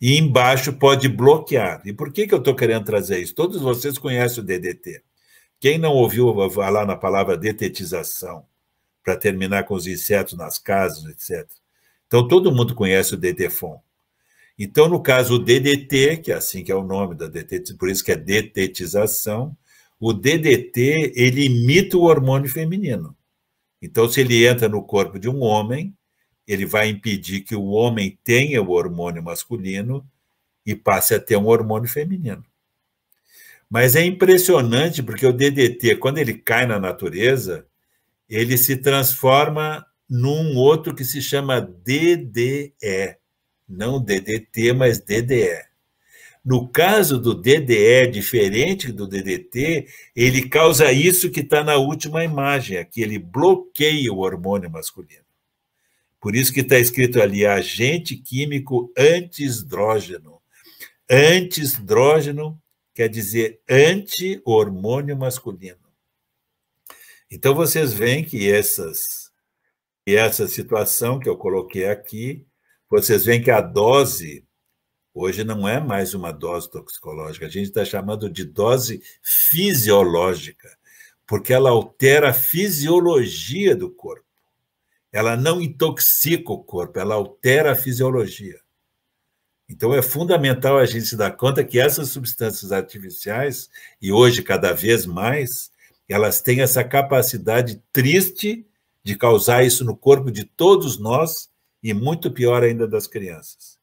E embaixo pode bloquear. E por que, que eu estou querendo trazer isso? Todos vocês conhecem o DDT. Quem não ouviu falar na palavra detetização, para terminar com os insetos nas casas, etc. Então, todo mundo conhece o DDFON. Então, no caso, o DDT, que é assim que é o nome da DDT, por isso que é detetização, o DDT, ele imita o hormônio feminino. Então, se ele entra no corpo de um homem, ele vai impedir que o homem tenha o hormônio masculino e passe a ter um hormônio feminino. Mas é impressionante porque o DDT, quando ele cai na natureza, ele se transforma num outro que se chama DDE, não DDT, mas DDE. No caso do DDE, diferente do DDT, ele causa isso que está na última imagem, aqui ele bloqueia o hormônio masculino. Por isso que está escrito ali, agente químico antiesdrógeno. Antiesdrógeno quer dizer anti-hormônio masculino. Então, vocês veem que essas, essa situação que eu coloquei aqui vocês veem que a dose hoje não é mais uma dose toxicológica, a gente está chamando de dose fisiológica, porque ela altera a fisiologia do corpo. Ela não intoxica o corpo, ela altera a fisiologia. Então é fundamental a gente se dar conta que essas substâncias artificiais, e hoje cada vez mais, elas têm essa capacidade triste de causar isso no corpo de todos nós e muito pior ainda das crianças.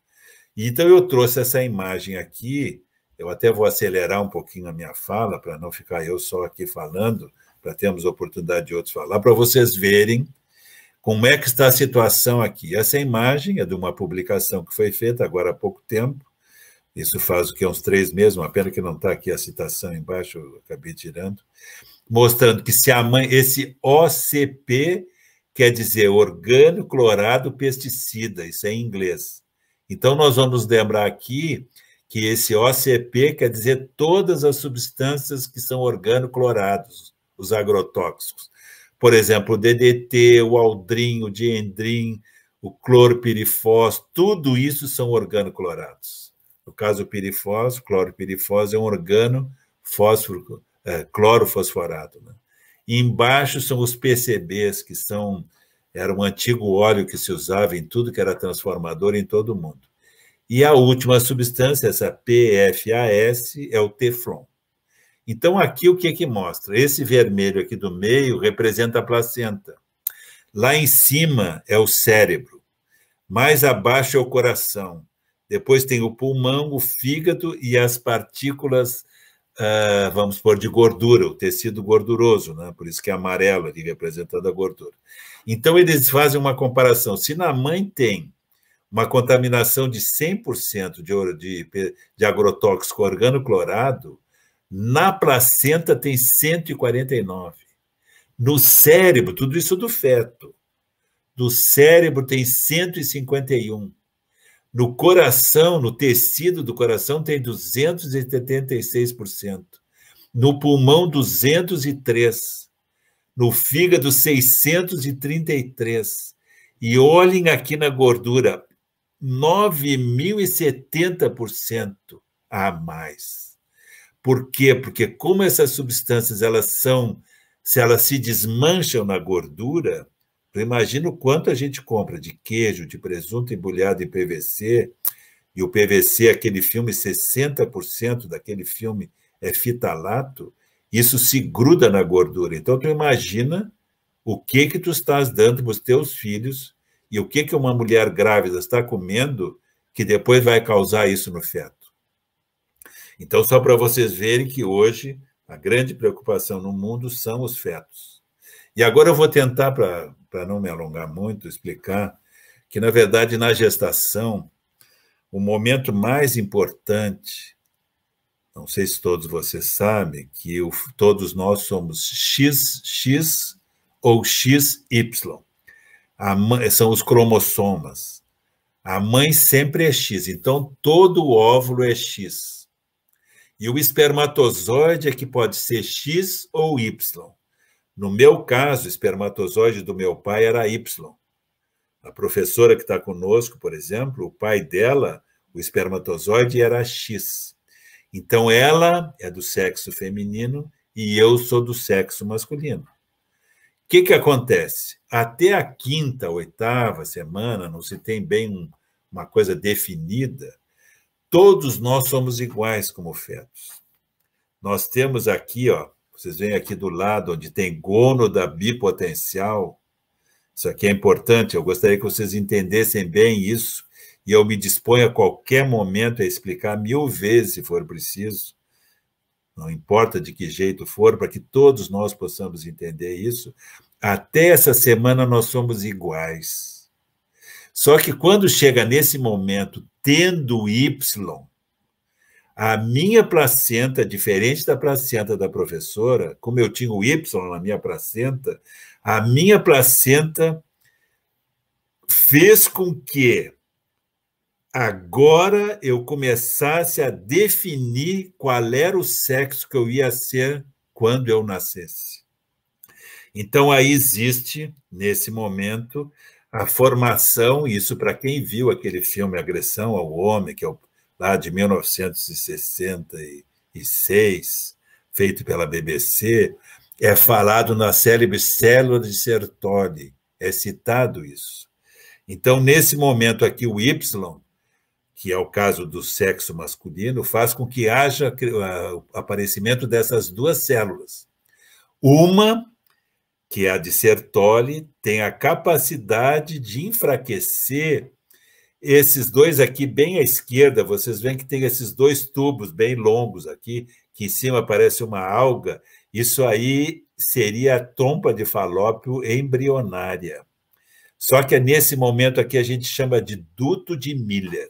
Então eu trouxe essa imagem aqui, eu até vou acelerar um pouquinho a minha fala para não ficar eu só aqui falando, para termos a oportunidade de outros falar, para vocês verem como é que está a situação aqui. Essa imagem é de uma publicação que foi feita agora há pouco tempo, isso faz o que uns três meses, uma pena que não está aqui a citação embaixo, eu acabei tirando, mostrando que se a mãe, esse OCP quer dizer organo clorado pesticida, isso é em inglês. Então, nós vamos lembrar aqui que esse OCP quer dizer todas as substâncias que são organoclorados, os agrotóxicos. Por exemplo, o DDT, o aldrin, o diendrin, o clorpirifós, tudo isso são organoclorados. No caso do pirifós, o clorpirifós é um organo fósforo, é, clorofosforado. Né? Embaixo são os PCBs, que são era um antigo óleo que se usava em tudo que era transformador em todo o mundo. E a última substância, essa PFAS, é o Teflon. Então, aqui o que é que mostra? Esse vermelho aqui do meio representa a placenta. Lá em cima é o cérebro. Mais abaixo é o coração. Depois tem o pulmão, o fígado e as partículas ah, vamos pôr de gordura, o tecido gorduroso, né? por isso que é amarelo ali representando a gordura. Então, eles fazem uma comparação. Se na mãe tem uma contaminação de 100% de, de, de agrotóxico organoclorado, na placenta tem 149. No cérebro, tudo isso do feto, do cérebro tem 151. No coração, no tecido do coração, tem 276%. No pulmão, 203%. No fígado, 633%. E olhem aqui na gordura, 9.070% a mais. Por quê? Porque como essas substâncias elas são, se elas se desmancham na gordura, então, imagina o quanto a gente compra de queijo, de presunto embrulhado em PVC, e o PVC, aquele filme, 60% daquele filme é fitalato, isso se gruda na gordura. Então, tu imagina o que que tu estás dando para os teus filhos e o que que uma mulher grávida está comendo que depois vai causar isso no feto. Então, só para vocês verem que hoje a grande preocupação no mundo são os fetos. E agora eu vou tentar, para para não me alongar muito, explicar que, na verdade, na gestação, o momento mais importante, não sei se todos vocês sabem, que o, todos nós somos XX ou XY. A, são os cromossomas. A mãe sempre é X, então todo o óvulo é X. E o espermatozoide é que pode ser X ou Y. No meu caso, o espermatozoide do meu pai era Y. A professora que está conosco, por exemplo, o pai dela, o espermatozoide era X. Então, ela é do sexo feminino e eu sou do sexo masculino. O que, que acontece? Até a quinta, oitava semana, não se tem bem um, uma coisa definida, todos nós somos iguais como fetos. Nós temos aqui ó, vocês veem aqui do lado, onde tem gono da bipotencial. Isso aqui é importante, eu gostaria que vocês entendessem bem isso, e eu me disponho a qualquer momento a explicar mil vezes, se for preciso, não importa de que jeito for, para que todos nós possamos entender isso. Até essa semana nós somos iguais. Só que quando chega nesse momento, tendo Y, a minha placenta, diferente da placenta da professora, como eu tinha o Y na minha placenta, a minha placenta fez com que agora eu começasse a definir qual era o sexo que eu ia ser quando eu nascesse. Então aí existe, nesse momento, a formação, isso para quem viu aquele filme Agressão ao Homem, que é o lá de 1966, feito pela BBC, é falado na célebre Célula de Sertoli, é citado isso. Então, nesse momento aqui, o Y, que é o caso do sexo masculino, faz com que haja o aparecimento dessas duas células. Uma, que é a de Sertoli, tem a capacidade de enfraquecer esses dois aqui, bem à esquerda, vocês veem que tem esses dois tubos bem longos aqui, que em cima parece uma alga. Isso aí seria a trompa de falópio embrionária. Só que é nesse momento aqui a gente chama de duto de Miller.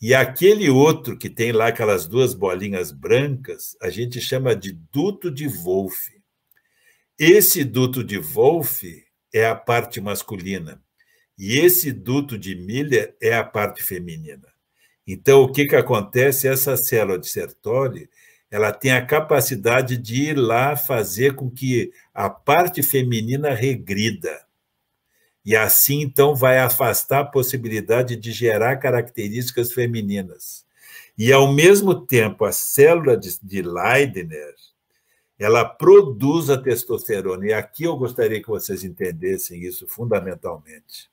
E aquele outro que tem lá aquelas duas bolinhas brancas, a gente chama de duto de Wolff. Esse duto de Wolff é a parte masculina. E esse duto de Miller é a parte feminina. Então, o que, que acontece? Essa célula de Sertoli ela tem a capacidade de ir lá fazer com que a parte feminina regrida. E assim, então, vai afastar a possibilidade de gerar características femininas. E, ao mesmo tempo, a célula de, de Leidner, ela produz a testosterona. E aqui eu gostaria que vocês entendessem isso fundamentalmente.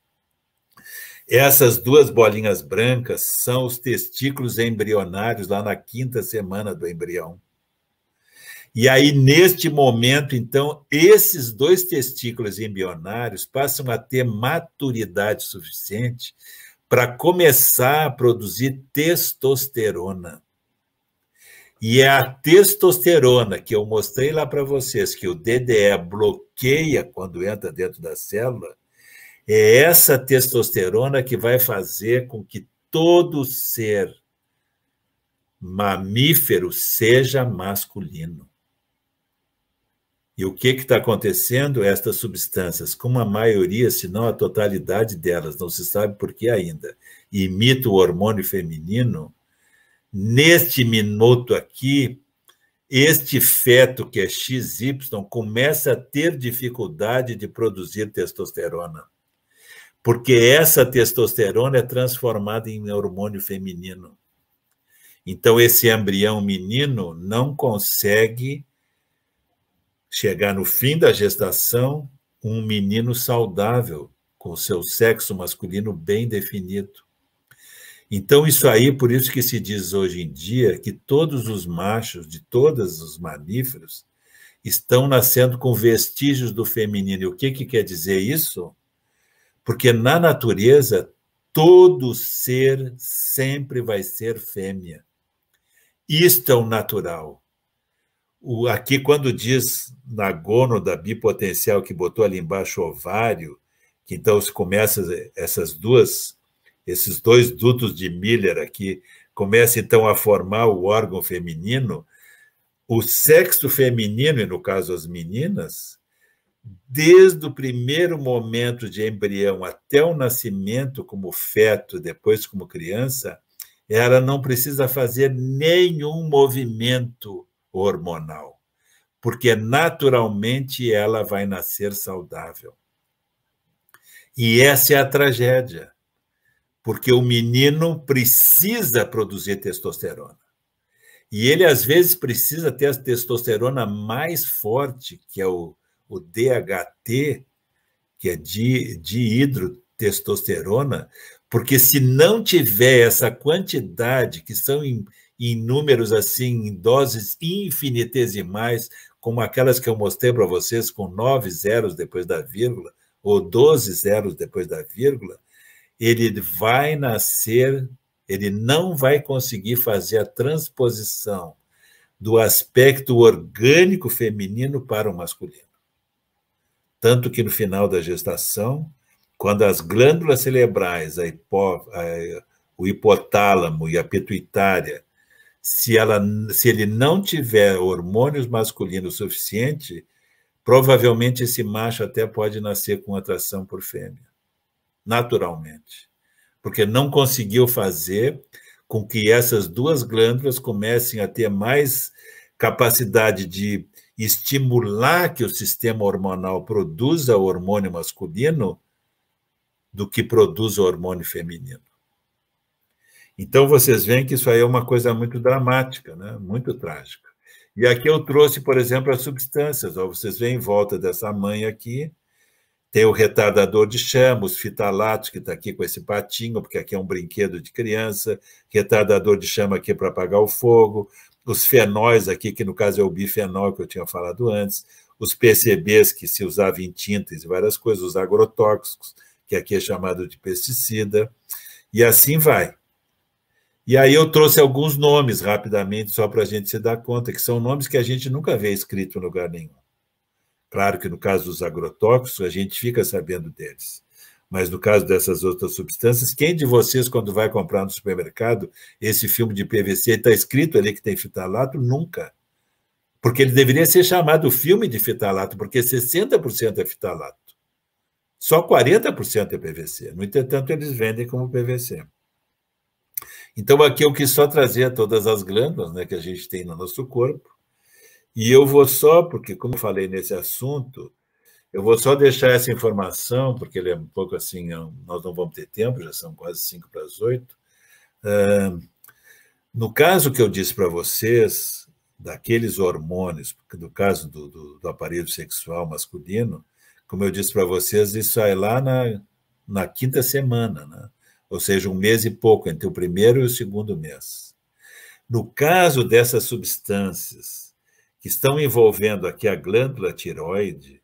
Essas duas bolinhas brancas são os testículos embrionários lá na quinta semana do embrião. E aí, neste momento, então, esses dois testículos embrionários passam a ter maturidade suficiente para começar a produzir testosterona. E é a testosterona que eu mostrei lá para vocês, que o DDE bloqueia quando entra dentro da célula, é essa testosterona que vai fazer com que todo ser mamífero seja masculino. E o que está acontecendo? Estas substâncias, como a maioria, se não a totalidade delas, não se sabe por que ainda, imita o hormônio feminino, neste minuto aqui, este feto que é XY começa a ter dificuldade de produzir testosterona porque essa testosterona é transformada em hormônio feminino. Então, esse embrião menino não consegue chegar no fim da gestação um menino saudável, com seu sexo masculino bem definido. Então, isso aí, por isso que se diz hoje em dia que todos os machos de todos os mamíferos estão nascendo com vestígios do feminino. E o que, que quer dizer isso? Porque na natureza, todo ser sempre vai ser fêmea. Isto é o natural. O, aqui, quando diz na gônada bipotencial que botou ali embaixo o ovário, que então se começa essas duas, esses dois dutos de Miller aqui, começa então a formar o órgão feminino, o sexo feminino, e no caso as meninas, desde o primeiro momento de embrião até o nascimento como feto, depois como criança, ela não precisa fazer nenhum movimento hormonal, porque naturalmente ela vai nascer saudável. E essa é a tragédia, porque o menino precisa produzir testosterona. E ele, às vezes, precisa ter a testosterona mais forte, que é o o DHT, que é de hidrotestosterona, porque se não tiver essa quantidade, que são em, em números assim, em doses infinitesimais, como aquelas que eu mostrei para vocês, com nove zeros depois da vírgula, ou doze zeros depois da vírgula, ele vai nascer, ele não vai conseguir fazer a transposição do aspecto orgânico feminino para o masculino tanto que no final da gestação, quando as glândulas cerebrais, a a, o hipotálamo e a pituitária, se, ela, se ele não tiver hormônios masculinos suficiente, provavelmente esse macho até pode nascer com atração por fêmea, naturalmente, porque não conseguiu fazer com que essas duas glândulas comecem a ter mais capacidade de estimular que o sistema hormonal produza o hormônio masculino do que produz o hormônio feminino. Então vocês veem que isso aí é uma coisa muito dramática, né? muito trágica. E aqui eu trouxe, por exemplo, as substâncias. Ó, vocês veem em volta dessa mãe aqui, tem o retardador de chama, os fitalatos, que está aqui com esse patinho, porque aqui é um brinquedo de criança, retardador de chama aqui para apagar o fogo, os fenóis aqui, que no caso é o bifenol que eu tinha falado antes, os PCBs que se usava em tintas e várias coisas, os agrotóxicos, que aqui é chamado de pesticida, e assim vai. E aí eu trouxe alguns nomes rapidamente, só para a gente se dar conta, que são nomes que a gente nunca vê escrito em lugar nenhum. Claro que no caso dos agrotóxicos, a gente fica sabendo deles. Mas no caso dessas outras substâncias, quem de vocês, quando vai comprar no supermercado, esse filme de PVC está escrito ali que tem fitalato? Nunca. Porque ele deveria ser chamado filme de fitalato, porque 60% é fitalato. Só 40% é PVC. No entanto, eles vendem como PVC. Então, aqui eu quis só trazer todas as glândulas né, que a gente tem no nosso corpo. E eu vou só, porque, como eu falei nesse assunto, eu vou só deixar essa informação, porque ele é um pouco assim, nós não vamos ter tempo, já são quase cinco para as oito. no caso que eu disse para vocês, daqueles hormônios, do caso do, do, do aparelho sexual masculino, como eu disse para vocês, isso sai lá na, na quinta semana, né? ou seja, um mês e pouco, entre o primeiro e o segundo mês. No caso dessas substâncias que estão envolvendo aqui a glândula tiroide,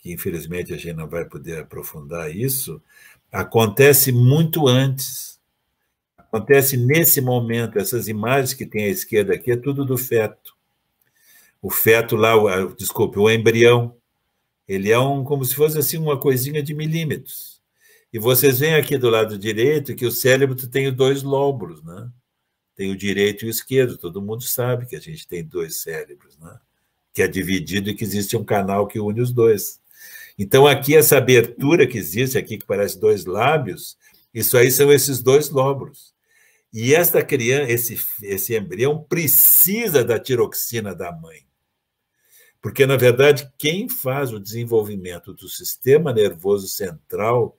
que infelizmente a gente não vai poder aprofundar isso, acontece muito antes. Acontece nesse momento, essas imagens que tem à esquerda aqui é tudo do feto. O feto lá, o, desculpe, o embrião, ele é um como se fosse assim uma coisinha de milímetros. E vocês veem aqui do lado direito que o cérebro tem dois lóbulos, né? Tem o direito e o esquerdo. Todo mundo sabe que a gente tem dois cérebros, né? Que é dividido e que existe um canal que une os dois. Então, aqui, essa abertura que existe aqui, que parece dois lábios, isso aí são esses dois lóbulos. E esta criança, esse, esse embrião precisa da tiroxina da mãe. Porque, na verdade, quem faz o desenvolvimento do sistema nervoso central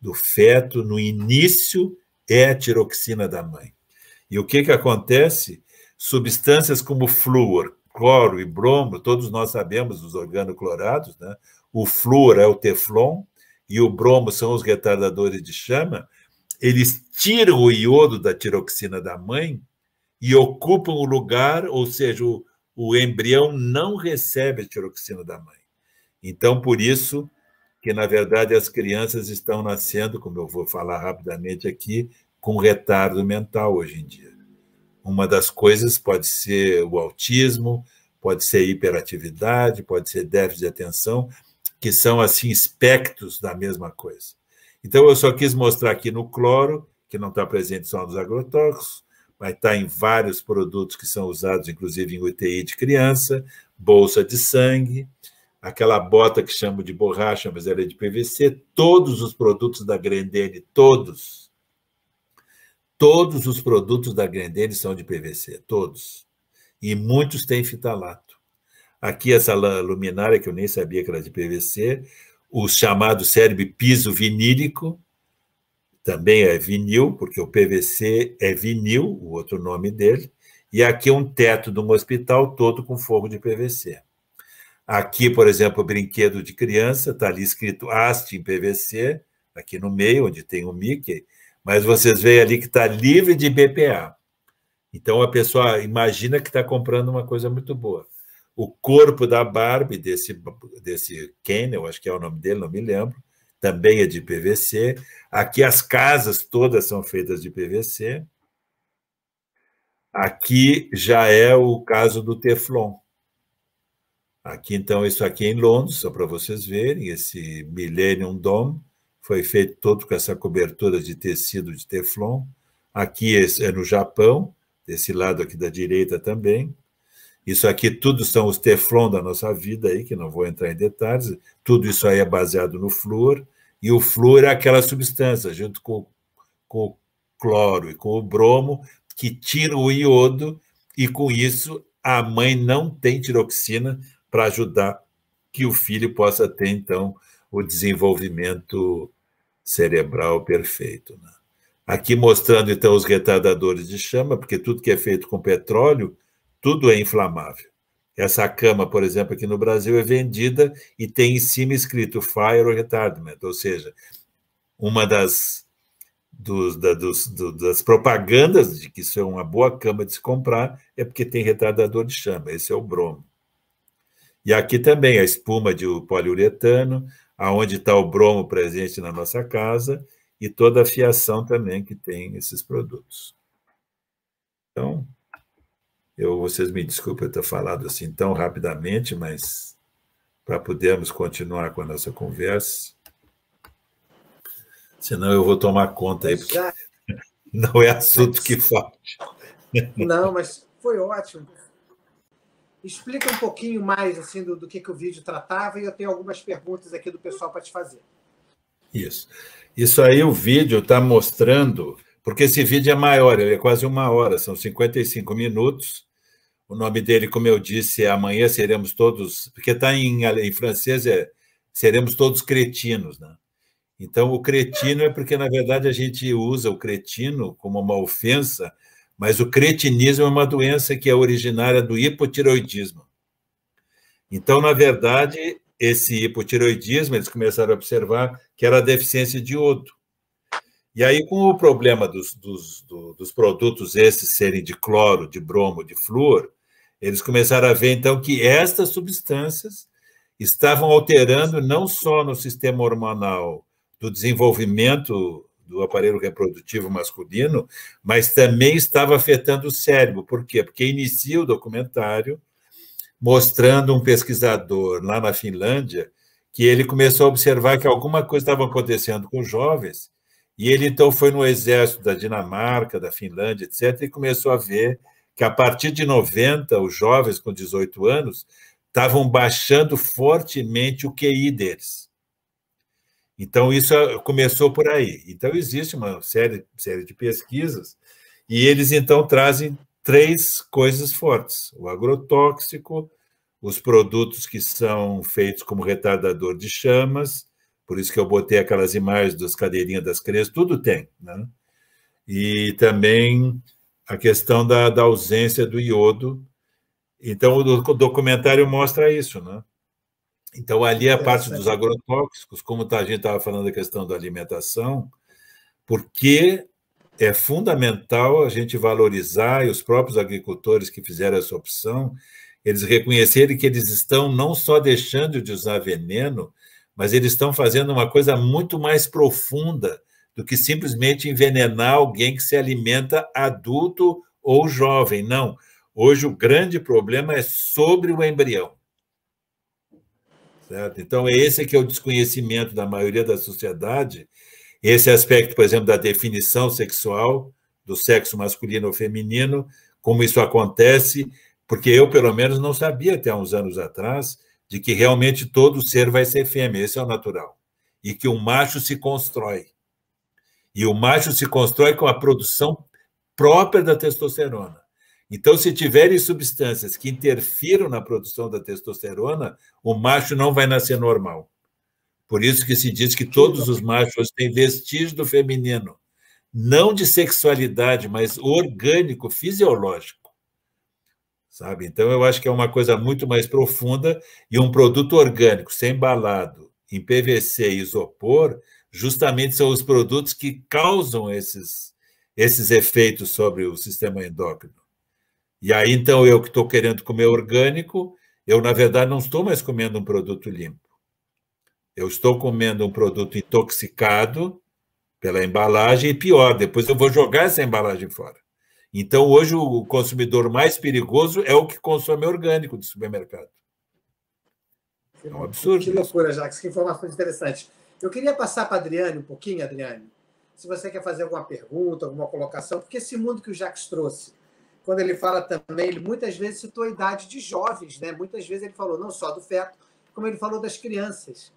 do feto no início é a tiroxina da mãe. E o que, que acontece? Substâncias como flúor, cloro e bromo, todos nós sabemos, os organoclorados, né? o flúor é o teflon e o bromo são os retardadores de chama, eles tiram o iodo da tiroxina da mãe e ocupam o lugar, ou seja, o, o embrião não recebe a tiroxina da mãe. Então, por isso que, na verdade, as crianças estão nascendo, como eu vou falar rapidamente aqui, com retardo mental hoje em dia. Uma das coisas pode ser o autismo, pode ser hiperatividade, pode ser déficit de atenção, que são assim espectros da mesma coisa. Então eu só quis mostrar aqui no cloro, que não está presente só nos agrotóxicos, mas está em vários produtos que são usados, inclusive em UTI de criança, bolsa de sangue, aquela bota que chamam de borracha, mas ela é de PVC, todos os produtos da Grendene, todos. Todos os produtos da Grendene são de PVC, todos. E muitos têm fitalato. Aqui, essa luminária, que eu nem sabia que era de PVC, o chamado cérebro piso vinílico, também é vinil, porque o PVC é vinil, o outro nome dele, e aqui é um teto de um hospital todo com fogo de PVC. Aqui, por exemplo, o brinquedo de criança, está ali escrito haste em PVC, aqui no meio, onde tem o Mickey, mas vocês veem ali que está livre de BPA. Então a pessoa imagina que está comprando uma coisa muito boa o corpo da Barbie, desse, desse Ken, eu acho que é o nome dele, não me lembro, também é de PVC. Aqui as casas todas são feitas de PVC. Aqui já é o caso do Teflon. Aqui, então, isso aqui é em Londres, só para vocês verem, esse Millennium Dome foi feito todo com essa cobertura de tecido de Teflon. Aqui é, é no Japão, desse lado aqui da direita também. Isso aqui tudo são os teflon da nossa vida aí, que não vou entrar em detalhes. Tudo isso aí é baseado no flúor, e o flúor é aquela substância, junto com, com o cloro e com o bromo, que tira o iodo, e com isso a mãe não tem tiroxina para ajudar que o filho possa ter, então, o desenvolvimento cerebral perfeito. Né? Aqui mostrando, então, os retardadores de chama, porque tudo que é feito com petróleo tudo é inflamável. Essa cama, por exemplo, aqui no Brasil é vendida e tem em cima escrito fire or retardment, ou seja, uma das, dos, da, dos, do, das propagandas de que isso é uma boa cama de se comprar é porque tem retardador de chama, esse é o bromo. E aqui também a espuma de poliuretano, aonde está o bromo presente na nossa casa, e toda a fiação também que tem esses produtos. Então, eu, vocês me desculpem ter falado assim tão rapidamente, mas para podermos continuar com a nossa conversa, senão eu vou tomar conta aí, porque não é assunto que falte. Não, mas foi ótimo. Explica um pouquinho mais assim do, do que, que o vídeo tratava e eu tenho algumas perguntas aqui do pessoal para te fazer. Isso. Isso aí o vídeo está mostrando, porque esse vídeo é maior, ele é quase uma hora, são 55 minutos, o nome dele, como eu disse, é Amanhã Seremos Todos, porque está em, em francês, é Seremos Todos Cretinos. Né? Então, o cretino é porque, na verdade, a gente usa o cretino como uma ofensa, mas o cretinismo é uma doença que é originária do hipotiroidismo. Então, na verdade, esse hipotiroidismo, eles começaram a observar que era a deficiência de iodo. E aí, com o problema dos, dos, dos produtos esses serem de cloro, de bromo, de flúor, eles começaram a ver, então, que estas substâncias estavam alterando não só no sistema hormonal do desenvolvimento do aparelho reprodutivo masculino, mas também estava afetando o cérebro. Por quê? Porque inicia o documentário mostrando um pesquisador lá na Finlândia que ele começou a observar que alguma coisa estava acontecendo com os jovens, e ele então foi no exército da Dinamarca, da Finlândia, etc., e começou a ver que a partir de 90, os jovens com 18 anos estavam baixando fortemente o QI deles. Então, isso é, começou por aí. Então, existe uma série, série de pesquisas, e eles então trazem três coisas fortes: o agrotóxico, os produtos que são feitos como retardador de chamas, por isso que eu botei aquelas imagens das cadeirinhas das crianças, tudo tem, né? E também a questão da, da ausência do iodo. Então, o documentário mostra isso, né? Então, ali a parte dos agrotóxicos, como tá, a gente estava falando da questão da alimentação, porque é fundamental a gente valorizar, e os próprios agricultores que fizeram essa opção, eles reconhecerem que eles estão não só deixando de usar veneno, mas eles estão fazendo uma coisa muito mais profunda, do que simplesmente envenenar alguém que se alimenta adulto ou jovem. Não. Hoje o grande problema é sobre o embrião. Certo? Então, é esse é que é o desconhecimento da maioria da sociedade, esse aspecto, por exemplo, da definição sexual, do sexo masculino ou feminino, como isso acontece, porque eu, pelo menos, não sabia até uns anos atrás de que realmente todo ser vai ser fêmea, esse é o natural, e que o um macho se constrói. E o macho se constrói com a produção própria da testosterona. Então, se tiverem substâncias que interfiram na produção da testosterona, o macho não vai nascer normal. Por isso que se diz que todos os machos têm vestígio do feminino, não de sexualidade, mas orgânico, fisiológico. Sabe? Então, eu acho que é uma coisa muito mais profunda e um produto orgânico, sem balado, em PVC e isopor, justamente são os produtos que causam esses, esses efeitos sobre o sistema endócrino. E aí, então, eu que estou querendo comer orgânico, eu, na verdade, não estou mais comendo um produto limpo. Eu estou comendo um produto intoxicado pela embalagem e, pior, depois eu vou jogar essa embalagem fora. Então, hoje, o consumidor mais perigoso é o que consome orgânico de supermercado. É um absurdo. Que loucura, Jacques, que informação interessante. Eu queria passar para a Adriane um pouquinho, Adriane, se você quer fazer alguma pergunta, alguma colocação, porque esse mundo que o Jacques trouxe, quando ele fala também, ele muitas vezes citou a idade de jovens, né? Muitas vezes ele falou não só do feto, como ele falou das crianças.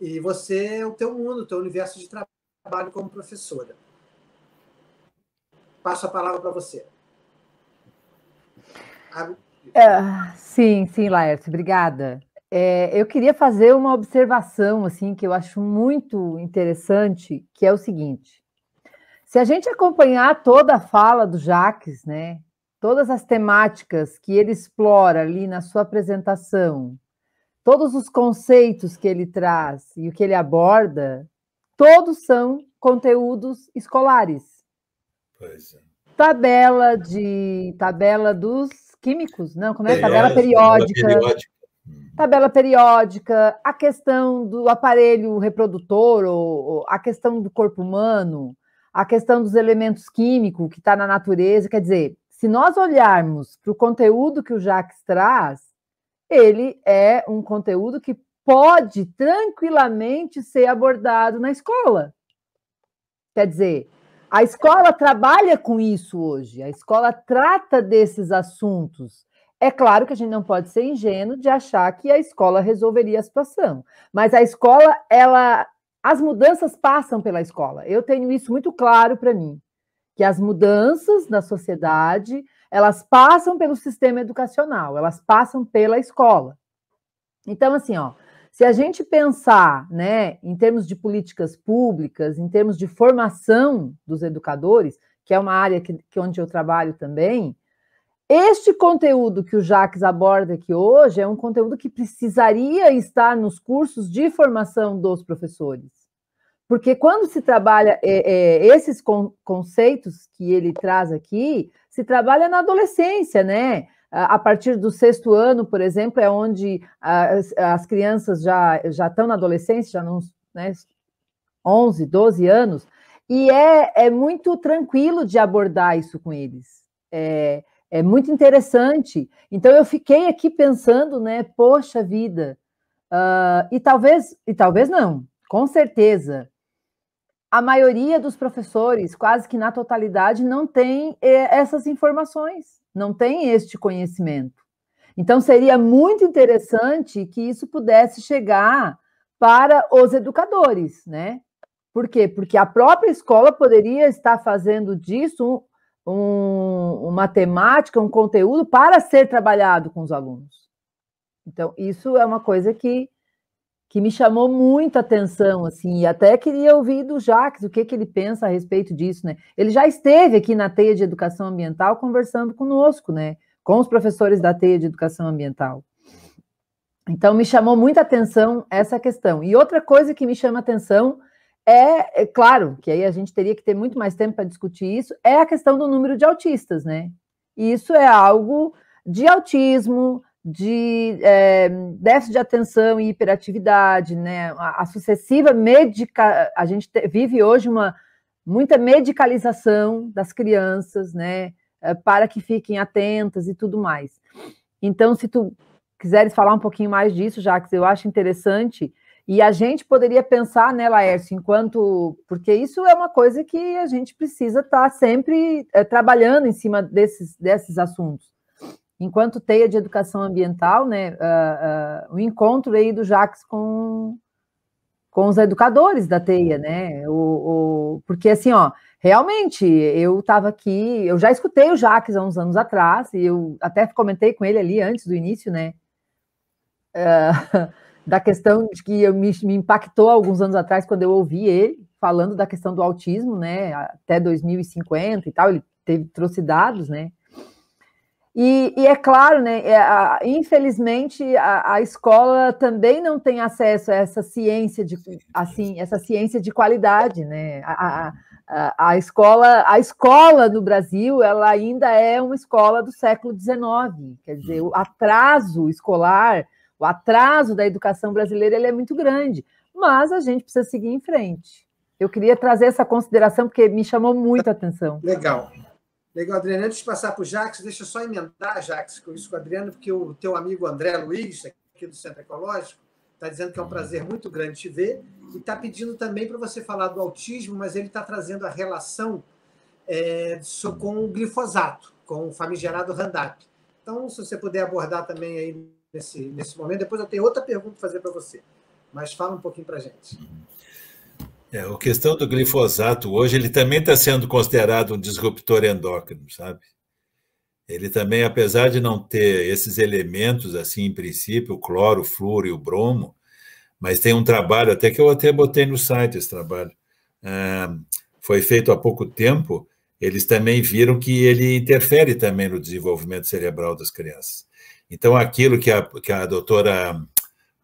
E você é o teu mundo, o teu universo de trabalho como professora. Passo a palavra para você. A... É, sim, sim, Laércio, obrigada. É, eu queria fazer uma observação assim que eu acho muito interessante, que é o seguinte: se a gente acompanhar toda a fala do Jaques, né, todas as temáticas que ele explora ali na sua apresentação, todos os conceitos que ele traz e o que ele aborda, todos são conteúdos escolares. Pois é. Tabela de tabela dos químicos, não, como é? Periódica, tabela periódica. Tabela periódica Uhum. tabela periódica, a questão do aparelho reprodutor, ou, ou, a questão do corpo humano, a questão dos elementos químicos que está na natureza. Quer dizer, se nós olharmos para o conteúdo que o Jacques traz, ele é um conteúdo que pode tranquilamente ser abordado na escola. Quer dizer, a escola trabalha com isso hoje, a escola trata desses assuntos é claro que a gente não pode ser ingênuo de achar que a escola resolveria a situação, mas a escola, ela, as mudanças passam pela escola. Eu tenho isso muito claro para mim, que as mudanças na sociedade elas passam pelo sistema educacional, elas passam pela escola. Então, assim, ó, se a gente pensar, né, em termos de políticas públicas, em termos de formação dos educadores, que é uma área que, que onde eu trabalho também, este conteúdo que o Jaques aborda aqui hoje é um conteúdo que precisaria estar nos cursos de formação dos professores. Porque quando se trabalha é, é, esses con conceitos que ele traz aqui, se trabalha na adolescência, né? A partir do sexto ano, por exemplo, é onde as, as crianças já, já estão na adolescência, já nos né, 11, 12 anos, e é, é muito tranquilo de abordar isso com eles. É, é muito interessante. Então eu fiquei aqui pensando, né? Poxa vida. Uh, e talvez, e talvez não, com certeza. A maioria dos professores, quase que na totalidade, não tem eh, essas informações, não tem este conhecimento. Então seria muito interessante que isso pudesse chegar para os educadores, né? Por quê? Porque a própria escola poderia estar fazendo disso um, uma temática, um conteúdo para ser trabalhado com os alunos. Então, isso é uma coisa que, que me chamou muita atenção, assim, e até queria ouvir do Jacques o que, que ele pensa a respeito disso, né? Ele já esteve aqui na teia de educação ambiental conversando conosco, né? Com os professores da teia de educação ambiental. Então, me chamou muita atenção essa questão. E outra coisa que me chama atenção é, é, claro que aí a gente teria que ter muito mais tempo para discutir isso, é a questão do número de autistas, né? Isso é algo de autismo, de é, déficit de atenção e hiperatividade, né? A, a sucessiva medica, a gente te, vive hoje uma muita medicalização das crianças, né? É, para que fiquem atentas e tudo mais. Então, se tu quiseres falar um pouquinho mais disso, já que eu acho interessante, e a gente poderia pensar, né, Laércio, enquanto. Porque isso é uma coisa que a gente precisa estar sempre é, trabalhando em cima desses, desses assuntos. Enquanto teia de educação ambiental, né, uh, uh, o encontro aí do Jax com, com os educadores da teia, né? O, o... porque assim, ó, realmente eu estava aqui, eu já escutei o Jaques há uns anos atrás, e eu até comentei com ele ali antes do início, né? Uh da questão de que eu, me, me impactou alguns anos atrás quando eu ouvi ele falando da questão do autismo, né? Até 2050 e tal, ele teve, trouxe dados, né? E, e é claro, né? É, a, infelizmente a, a, escola também não tem acesso a essa ciência de assim, essa ciência de qualidade, né? A, a, a escola, a escola no Brasil, ela ainda é uma escola do século XIX, quer dizer, o atraso escolar o atraso da educação brasileira ele é muito grande, mas a gente precisa seguir em frente. Eu queria trazer essa consideração porque me chamou muito a atenção. Legal. Legal, Adriano. Antes de passar para o Jax, deixa eu só emendar, Jax, com isso com o Adriano, porque o teu amigo André Luiz, aqui do Centro Ecológico, está dizendo que é um prazer muito grande te ver e está pedindo também para você falar do autismo, mas ele está trazendo a relação é, com o glifosato, com o famigerado Roundup. Então, se você puder abordar também aí nesse, nesse momento. Depois eu tenho outra pergunta para fazer para você, mas fala um pouquinho para a gente. É, a questão do glifosato hoje, ele também está sendo considerado um disruptor endócrino, sabe? Ele também, apesar de não ter esses elementos, assim, em princípio, o cloro, o flúor e o bromo, mas tem um trabalho, até que eu até botei no site esse trabalho, ah, foi feito há pouco tempo, eles também viram que ele interfere também no desenvolvimento cerebral das crianças. Então, aquilo que a, que a doutora,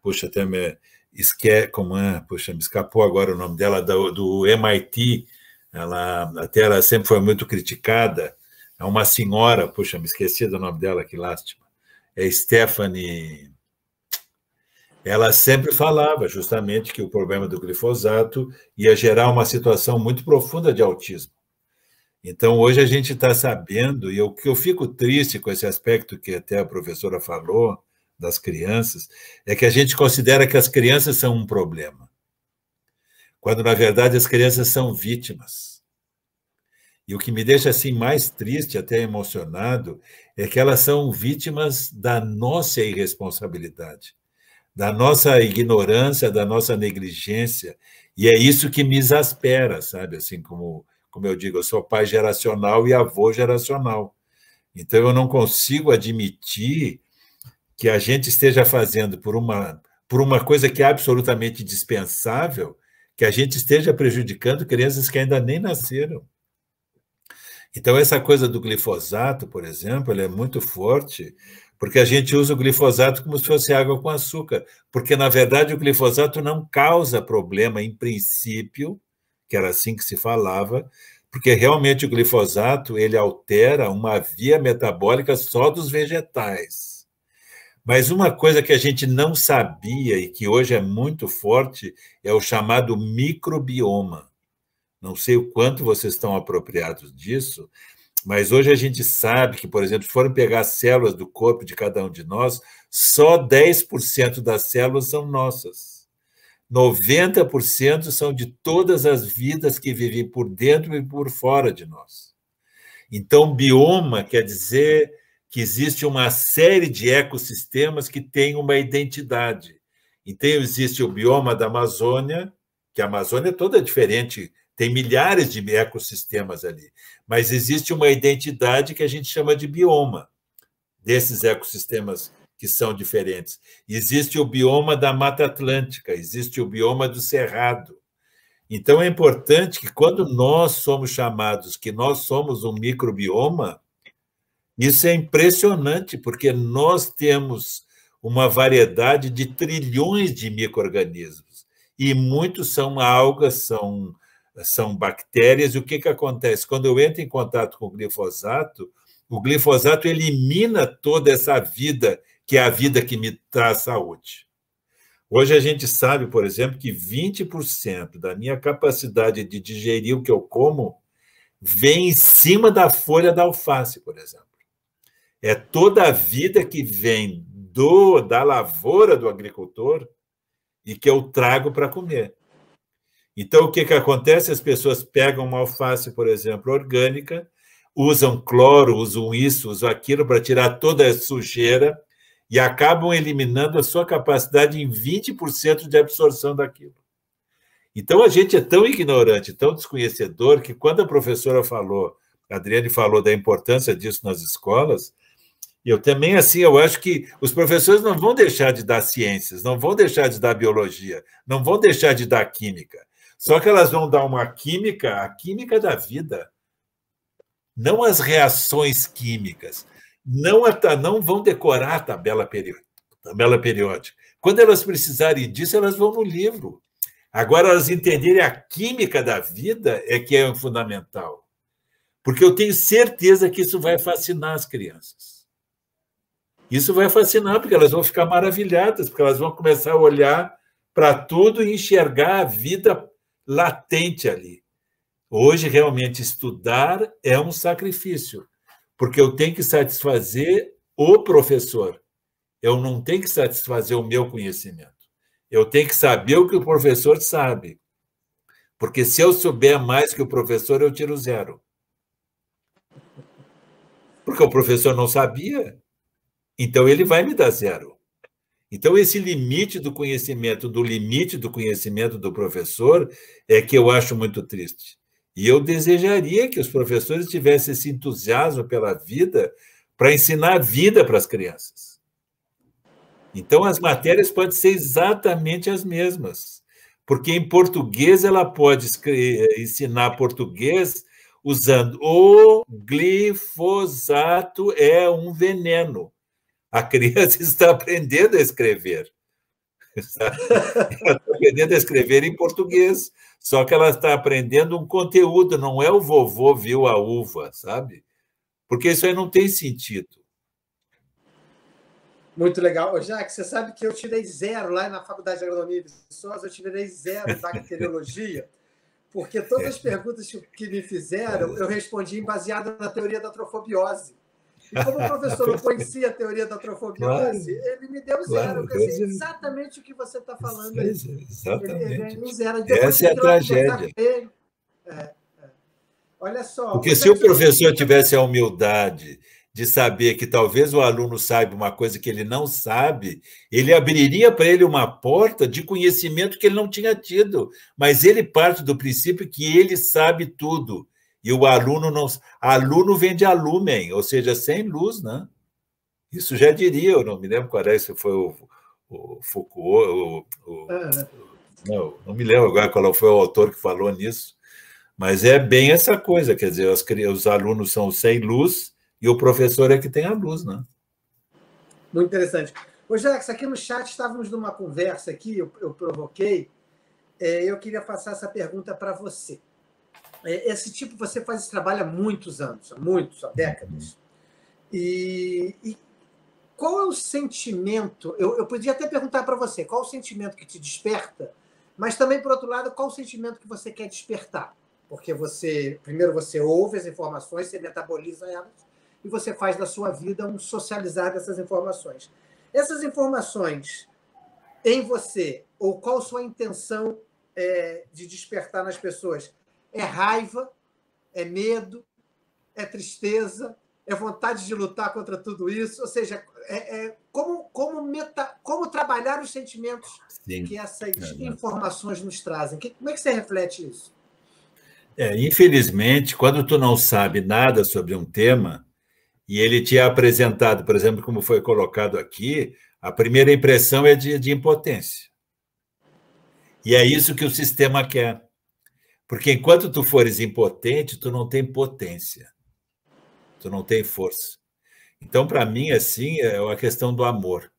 puxa, até me esque, como é, puxa, me escapou agora o nome dela, do, do MIT, ela, até ela sempre foi muito criticada, é uma senhora, puxa, me esqueci do nome dela, que lástima, é Stephanie. Ela sempre falava justamente que o problema do glifosato ia gerar uma situação muito profunda de autismo. Então, hoje a gente está sabendo, e o que eu fico triste com esse aspecto que até a professora falou, das crianças, é que a gente considera que as crianças são um problema, quando na verdade as crianças são vítimas. E o que me deixa assim mais triste, até emocionado, é que elas são vítimas da nossa irresponsabilidade, da nossa ignorância, da nossa negligência. E é isso que me exaspera, sabe? Assim como como eu digo, eu sou pai geracional e avô geracional. Então, eu não consigo admitir que a gente esteja fazendo por uma, por uma coisa que é absolutamente dispensável, que a gente esteja prejudicando crianças que ainda nem nasceram. Então, essa coisa do glifosato, por exemplo, é muito forte, porque a gente usa o glifosato como se fosse água com açúcar, porque, na verdade, o glifosato não causa problema, em princípio, que era assim que se falava, porque realmente o glifosato ele altera uma via metabólica só dos vegetais. Mas uma coisa que a gente não sabia e que hoje é muito forte é o chamado microbioma. Não sei o quanto vocês estão apropriados disso, mas hoje a gente sabe que, por exemplo, se forem pegar células do corpo de cada um de nós, só 10% das células são nossas. 90% são de todas as vidas que vivem por dentro e por fora de nós. Então, bioma quer dizer que existe uma série de ecossistemas que têm uma identidade. Então, existe o bioma da Amazônia, que a Amazônia é toda diferente, tem milhares de ecossistemas ali, mas existe uma identidade que a gente chama de bioma desses ecossistemas que são diferentes. Existe o bioma da Mata Atlântica, existe o bioma do Cerrado. Então é importante que quando nós somos chamados que nós somos um microbioma, isso é impressionante, porque nós temos uma variedade de trilhões de micro-organismos, e muitos são algas, são, são bactérias, e o que, que acontece? Quando eu entro em contato com o glifosato, o glifosato elimina toda essa vida que é a vida que me traz saúde. Hoje a gente sabe, por exemplo, que 20% da minha capacidade de digerir o que eu como vem em cima da folha da alface, por exemplo. É toda a vida que vem do da lavoura do agricultor e que eu trago para comer. Então, o que, que acontece? As pessoas pegam uma alface, por exemplo, orgânica, usam cloro, usam isso, usam aquilo para tirar toda a sujeira e acabam eliminando a sua capacidade em 20% de absorção daquilo. Então a gente é tão ignorante, tão desconhecedor, que quando a professora falou, a Adriane falou da importância disso nas escolas, eu também, assim, eu acho que os professores não vão deixar de dar ciências, não vão deixar de dar biologia, não vão deixar de dar química. Só que elas vão dar uma química, a química da vida, não as reações químicas não, é não vão decorar a tabela periódica, tabela periódica. Quando elas precisarem disso, elas vão no livro. Agora, elas entenderem a química da vida é que é fundamental. Porque eu tenho certeza que isso vai fascinar as crianças. Isso vai fascinar, porque elas vão ficar maravilhadas, porque elas vão começar a olhar para tudo e enxergar a vida latente ali. Hoje, realmente, estudar é um sacrifício porque eu tenho que satisfazer o professor. Eu não tenho que satisfazer o meu conhecimento. Eu tenho que saber o que o professor sabe. Porque se eu souber mais que o professor, eu tiro zero. Porque o professor não sabia. Então ele vai me dar zero. Então esse limite do conhecimento, do limite do conhecimento do professor, é que eu acho muito triste. E eu desejaria que os professores tivessem esse entusiasmo pela vida para ensinar a vida para as crianças. Então, as matérias podem ser exatamente as mesmas, porque em português ela pode eh, ensinar português usando o glifosato é um veneno. A criança está aprendendo a escrever. Está aprendendo a escrever em português só que ela está aprendendo um conteúdo, não é o vovô viu a uva, sabe? Porque isso aí não tem sentido. Muito legal. Jaque, você sabe que eu tirei zero lá na Faculdade de Agronomia e Pessoas, eu tirei zero da bacteriologia, porque todas as é. perguntas que me fizeram, eu respondi baseada na teoria da trofobiose. Como o professor não conhecia a teoria da trofobia, claro, ele me deu zero. Claro, assim, exatamente o que você está falando aí. Exatamente. Ele, zero. Essa é a tragédia. É, é. Olha só. Porque se o professor tivesse a humildade de saber que talvez o aluno saiba uma coisa que ele não sabe, ele abriria para ele uma porta de conhecimento que ele não tinha tido. Mas ele parte do princípio que ele sabe tudo. E o aluno não. Aluno vem de alumen, ou seja, sem luz, né? Isso já diria, eu não me lembro qual era, se foi o, o Foucault, o, o, é, né? não, não me lembro agora qual foi o autor que falou nisso, mas é bem essa coisa, quer dizer, os, os alunos são sem luz e o professor é que tem a luz, né? Muito interessante. Ô, Jax, aqui no chat estávamos numa conversa aqui, eu, eu provoquei, é, eu queria passar essa pergunta para você. É, esse tipo você faz esse trabalho há muitos anos, há muitos, há décadas. E, e qual é o sentimento? Eu, eu podia até perguntar para você qual é o sentimento que te desperta, mas também, por outro lado, qual é o sentimento que você quer despertar? Porque você, primeiro, você ouve as informações, você metaboliza elas e você faz da sua vida um socializar dessas informações. Essas informações em você, ou qual sua intenção é, de despertar nas pessoas, é raiva, é medo, é tristeza, é vontade de lutar contra tudo isso. Ou seja, é, é como, como, meta, como trabalhar os sentimentos Sim. que essas é, né? informações nos trazem. Que, como é que você reflete isso? É, infelizmente, quando tu não sabe nada sobre um tema e ele te é apresentado, por exemplo, como foi colocado aqui, a primeira impressão é de, de impotência. E é isso que o sistema quer. Porque enquanto tu fores impotente, tu não tem potência. Tu não tem força. Então, para mim, assim, é uma questão do amor.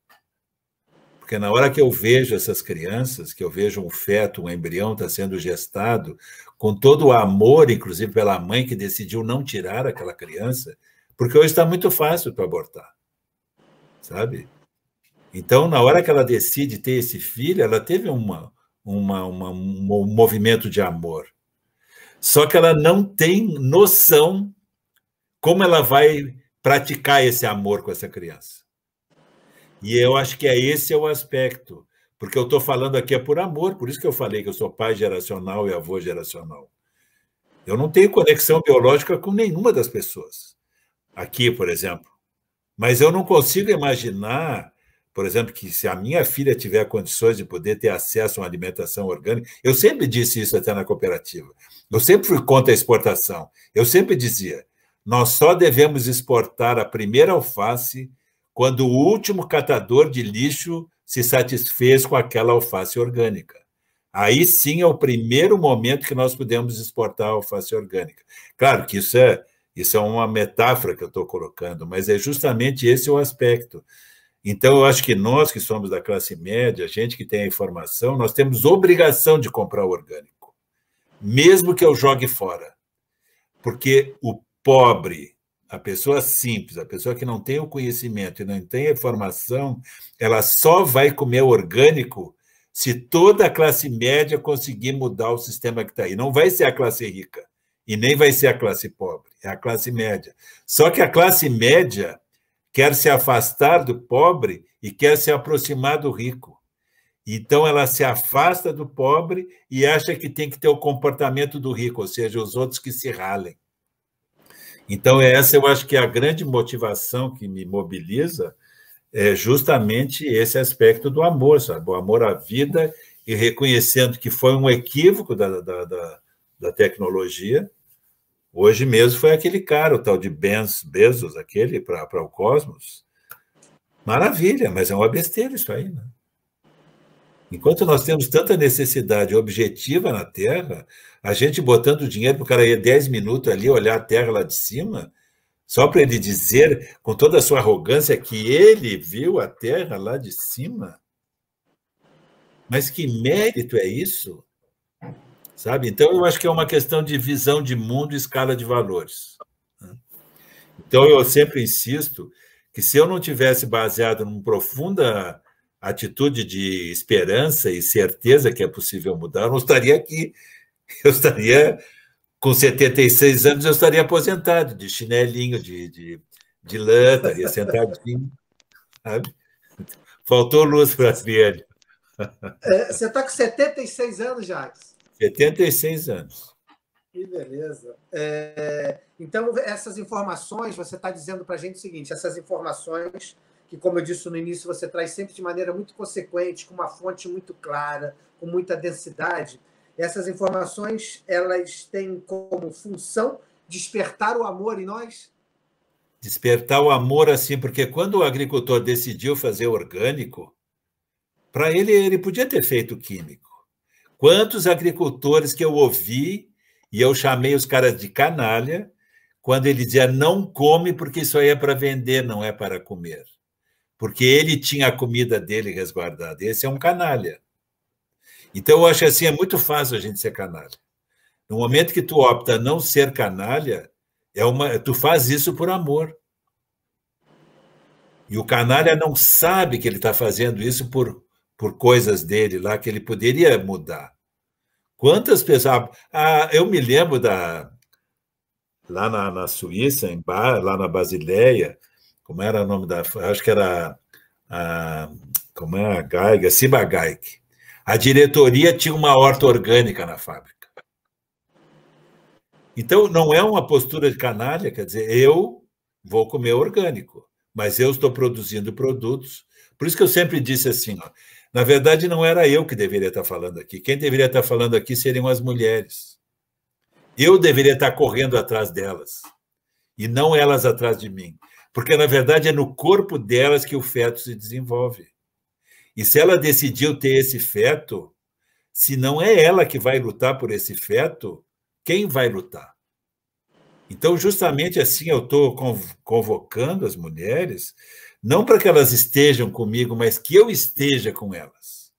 Porque na hora que eu vejo essas crianças, que eu vejo um feto, um embrião está sendo gestado, com todo o amor, inclusive pela mãe que decidiu não tirar aquela criança, porque hoje está muito fácil para abortar, sabe? Então, na hora que ela decide ter esse filho, ela teve uma, uma, uma um movimento de amor. Só que ela não tem noção como ela vai praticar esse amor com essa criança. E eu acho que é esse é o aspecto, porque eu estou falando aqui é por amor, por isso que eu falei que eu sou pai geracional e avô geracional. Eu não tenho conexão biológica com nenhuma das pessoas aqui, por exemplo. Mas eu não consigo imaginar por exemplo, que se a minha filha tiver condições de poder ter acesso a uma alimentação orgânica, eu sempre disse isso até na cooperativa. Eu sempre fui contra a exportação. Eu sempre dizia: nós só devemos exportar a primeira alface quando o último catador de lixo se satisfez com aquela alface orgânica. Aí sim é o primeiro momento que nós podemos exportar a alface orgânica. Claro que isso é, isso é uma metáfora que eu estou colocando, mas é justamente esse o aspecto. Então, eu acho que nós que somos da classe média, a gente que tem a informação, nós temos obrigação de comprar o orgânico, mesmo que eu jogue fora. Porque o pobre, a pessoa simples, a pessoa que não tem o conhecimento e não tem a informação, ela só vai comer o orgânico se toda a classe média conseguir mudar o sistema que está aí. Não vai ser a classe rica e nem vai ser a classe pobre, é a classe média. Só que a classe média quer se afastar do pobre e quer se aproximar do rico. Então ela se afasta do pobre e acha que tem que ter o comportamento do rico, ou seja, os outros que se ralem. Então essa eu acho que é a grande motivação que me mobiliza é justamente esse aspecto do amor, sabe? O amor à vida e reconhecendo que foi um equívoco da, da, da, da tecnologia, Hoje mesmo foi aquele cara, o tal de Benz Bezos, aquele para o Cosmos. Maravilha, mas é uma besteira isso aí, né? Enquanto nós temos tanta necessidade objetiva na Terra, a gente botando dinheiro para o cara ir 10 minutos ali olhar a Terra lá de cima, só para ele dizer, com toda a sua arrogância, que ele viu a Terra lá de cima. Mas que mérito é isso? Sabe? Então, eu acho que é uma questão de visão de mundo e escala de valores. Né? Então, eu sempre insisto que se eu não tivesse baseado numa profunda atitude de esperança e certeza que é possível mudar, eu não estaria aqui. Eu estaria com 76 anos, eu estaria aposentado, de chinelinho, de, de, de lã, estaria sentadinho. Sabe? Faltou luz para a É, você está com 76 anos, Jacques? 76 anos. Que beleza. É, então, essas informações, você está dizendo para a gente o seguinte: essas informações, que, como eu disse no início, você traz sempre de maneira muito consequente, com uma fonte muito clara, com muita densidade, essas informações elas têm como função despertar o amor em nós? Despertar o amor, assim, porque quando o agricultor decidiu fazer orgânico, para ele, ele podia ter feito químico Quantos agricultores que eu ouvi, e eu chamei os caras de canalha, quando ele dizia não come porque isso aí é para vender, não é para comer. Porque ele tinha a comida dele resguardada. Esse é um canalha. Então eu acho assim, é muito fácil a gente ser canalha. No momento que tu opta não ser canalha, é uma, tu faz isso por amor. E o canalha não sabe que ele está fazendo isso por por coisas dele lá que ele poderia mudar. Quantas pessoas. Ah, ah eu me lembro da. Lá na, na Suíça, em lá na Basileia, como era o nome da. Acho que era. A, ah, como é a Geiger? Siba A diretoria tinha uma horta orgânica na fábrica. Então, não é uma postura de canalha, quer dizer, eu vou comer orgânico, mas eu estou produzindo produtos. Por isso que eu sempre disse assim: ó, na verdade, não era eu que deveria estar falando aqui. Quem deveria estar falando aqui seriam as mulheres. Eu deveria estar correndo atrás delas e não elas atrás de mim. Porque, na verdade, é no corpo delas que o feto se desenvolve. E se ela decidiu ter esse feto, se não é ela que vai lutar por esse feto, quem vai lutar? Então, justamente assim, eu estou convocando as mulheres não para que elas estejam comigo, mas que eu esteja com elas.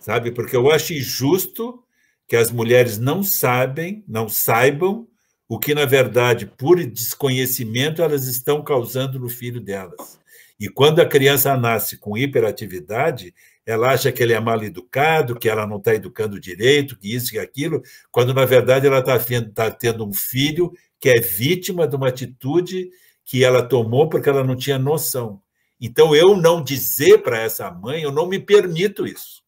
Sabe? Porque eu acho injusto que as mulheres não sabem, não saibam o que, na verdade, por desconhecimento, elas estão causando no filho delas. E quando a criança nasce com hiperatividade, ela acha que ele é mal educado, que ela não está educando direito, que isso e aquilo, quando na verdade ela está tá tendo um filho que é vítima de uma atitude que ela tomou porque ela não tinha noção. Então, eu não dizer para essa mãe, eu não me permito isso.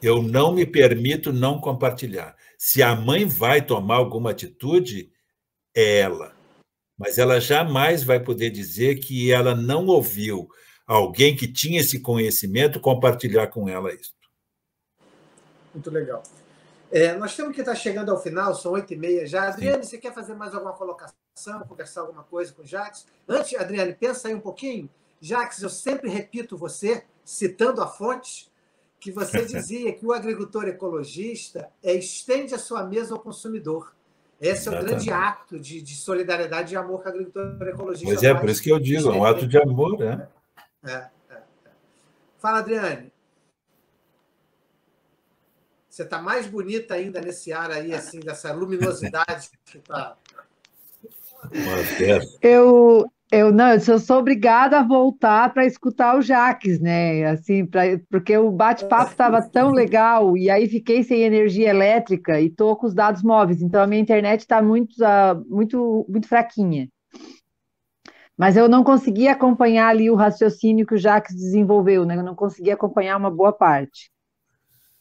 Eu não me permito não compartilhar. Se a mãe vai tomar alguma atitude, é ela. Mas ela jamais vai poder dizer que ela não ouviu alguém que tinha esse conhecimento compartilhar com ela isso. Muito legal. É, nós temos que estar tá chegando ao final, são oito e meia já. Adriane, Sim. você quer fazer mais alguma colocação? conversar alguma coisa com o Jax. Antes, Adriane, pensa aí um pouquinho. Jax, eu sempre repito você, citando a fonte, que você dizia que o agricultor ecologista é, estende a sua mesa ao consumidor. Esse é o grande ato de, de solidariedade e amor que o agricultor ecologista Pois é, faz. por isso que eu digo, é um ato de amor, né? É, é, é. Fala, Adriane. Você está mais bonita ainda nesse ar aí, assim, dessa luminosidade que está eu, eu não, eu sou obrigada a voltar para escutar o Jaques, né? Assim, pra, porque o bate-papo estava tão legal e aí fiquei sem energia elétrica e tô com os dados móveis, então a minha internet está muito, uh, muito, muito fraquinha. Mas eu não consegui acompanhar ali o raciocínio que o Jaques desenvolveu, né? Eu não consegui acompanhar uma boa parte.